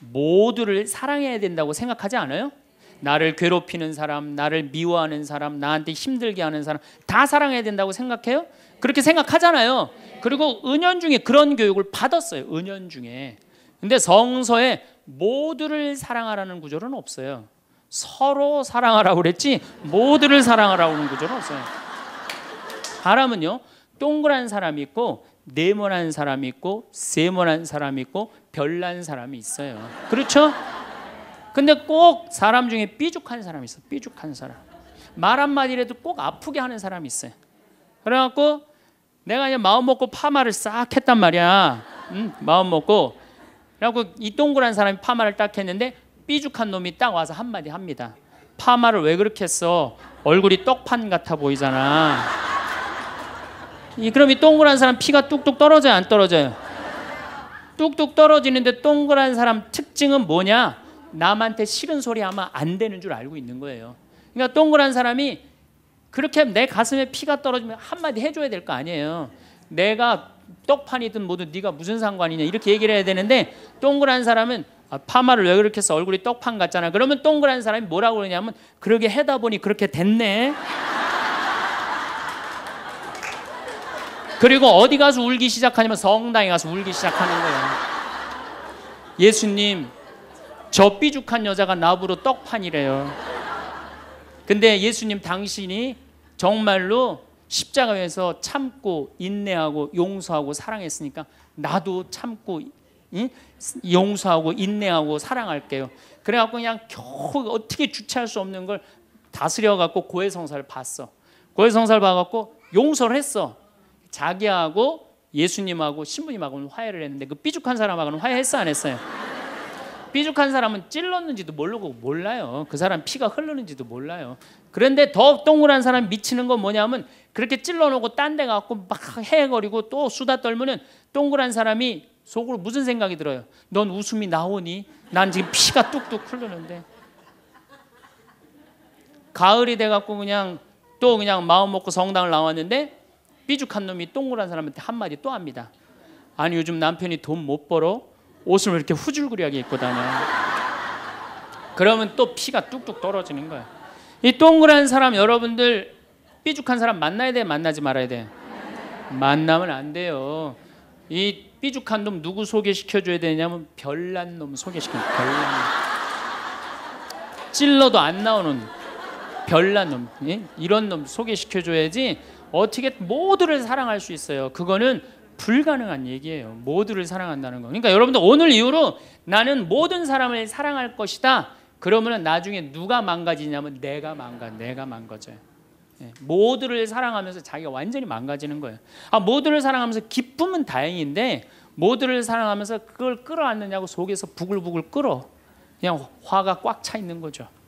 모두를 사랑해야 된다고 생각하지 않아요? 나를 괴롭히는 사람, 나를 미워하는 사람, 나한테 힘들게 하는 사람 다 사랑해야 된다고 생각해요? 그렇게 생각하잖아요. 그리고 은연 중에 그런 교육을 받았어요. 은연 중에. 근데 성서에 모두를 사랑하라는 구절은 없어요. 서로 사랑하라고 그랬지 모두를 사랑하라고는 구절은 없어요. 사람은요. 동그란 사람이 있고 네모난 사람이 있고 세모난 사람이 있고 별난 사람이 있어요. 그렇죠? 근데 꼭 사람 중에 삐죽한 사람이 있어. 삐죽한 사람. 말 한마디라도 꼭 아프게 하는 사람이 있어요. 그래갖고 내가 그냥 마음 먹고 파마를 싹 했단 말이야. 응? 마음 먹고. 라고 이 동그란 사람이 파마를 딱 했는데 삐죽한 놈이 딱 와서 한마디 합니다. 파마를 왜 그렇게 했어? 얼굴이 떡판 같아 보이잖아. 이 그럼 이 동그란 사람 피가 뚝뚝 떨어져요, 안 떨어져요? 뚝뚝 떨어지는데 동그란 사람 특징은 뭐냐? 남한테 싫은 소리 하면 안 되는 줄 알고 있는 거예요. 그러니까 동그란 사람이 그렇게 내 가슴에 피가 떨어지면 한마디 해줘야 될 거 아니에요. 내가 떡판이든 뭐든 네가 무슨 상관이냐 이렇게 얘기를 해야 되는데 동그란 사람은 아, 파마를 왜 그렇게 해서 얼굴이 떡판 같잖아. 그러면 동그란 사람이 뭐라고 그러냐면 그러게 해다 보니 그렇게 됐네. 그리고 어디 가서 울기 시작하냐면 성당에 가서 울기 시작하는 거예요. 예수님, 저 삐죽한 여자가 나부로 떡판이래요. 근데 예수님 당신이 정말로 십자가에서 참고 인내하고 용서하고 사랑했으니까 나도 참고 응? 용서하고 인내하고 사랑할게요. 그래갖고 그냥 겨우 어떻게 주체할 수 없는 걸 다스려갖고 고해성사를 봤어. 고해성사를 봐갖고 용서를 했어. 자기하고 예수님하고 신부님하고는 화해를 했는데 그 삐죽한 사람하고는 화해했어 안 했어요? 삐죽한 사람은 찔렀는지도 모르고 몰라요. 그 사람 피가 흐르는지도 몰라요. 그런데 더 동그란 사람 미치는 건 뭐냐면 그렇게 찔러놓고 딴 데 가고 막 헤거리고 또 수다 떨면은 동그란 사람이 속으로 무슨 생각이 들어요? 넌 웃음이 나오니? 난 지금 피가 뚝뚝 흐르는데. 가을이 돼갖고 그냥 또 그냥 마음 먹고 성당을 나왔는데 삐죽한 놈이 동그란 사람한테 한마디 또 합니다. 아니 요즘 남편이 돈 못 벌어 옷을 왜 이렇게 후줄그리하게 입고 다녀? 그러면 또 피가 뚝뚝 떨어지는 거야. 이 동그란 사람 여러분들 삐죽한 사람 만나야 돼 만나지 말아야 돼 만나면 안 돼요 이 삐죽한 놈 누구 소개시켜줘야 되냐면 별난 놈 소개시켜 별난 놈. 찔러도 안 나오는 별난 놈 예? 이런 놈 소개시켜줘야지 어떻게 모두를 사랑할 수 있어요 그거는 불가능한 얘기예요 모두를 사랑한다는 거 그러니까 여러분들 오늘 이후로 나는 모든 사람을 사랑할 것이다 그러면 나중에 누가 망가지냐면 내가 망가, 내가 망가져요. 예, 모두를 사랑하면서 자기가 완전히 망가지는 거예요. 아, 모두를 사랑하면서 기쁨은 다행인데 모두를 사랑하면서 그걸 끌어안느냐고 속에서 부글부글 끓어. 그냥 화가 꽉 차 있는 거죠.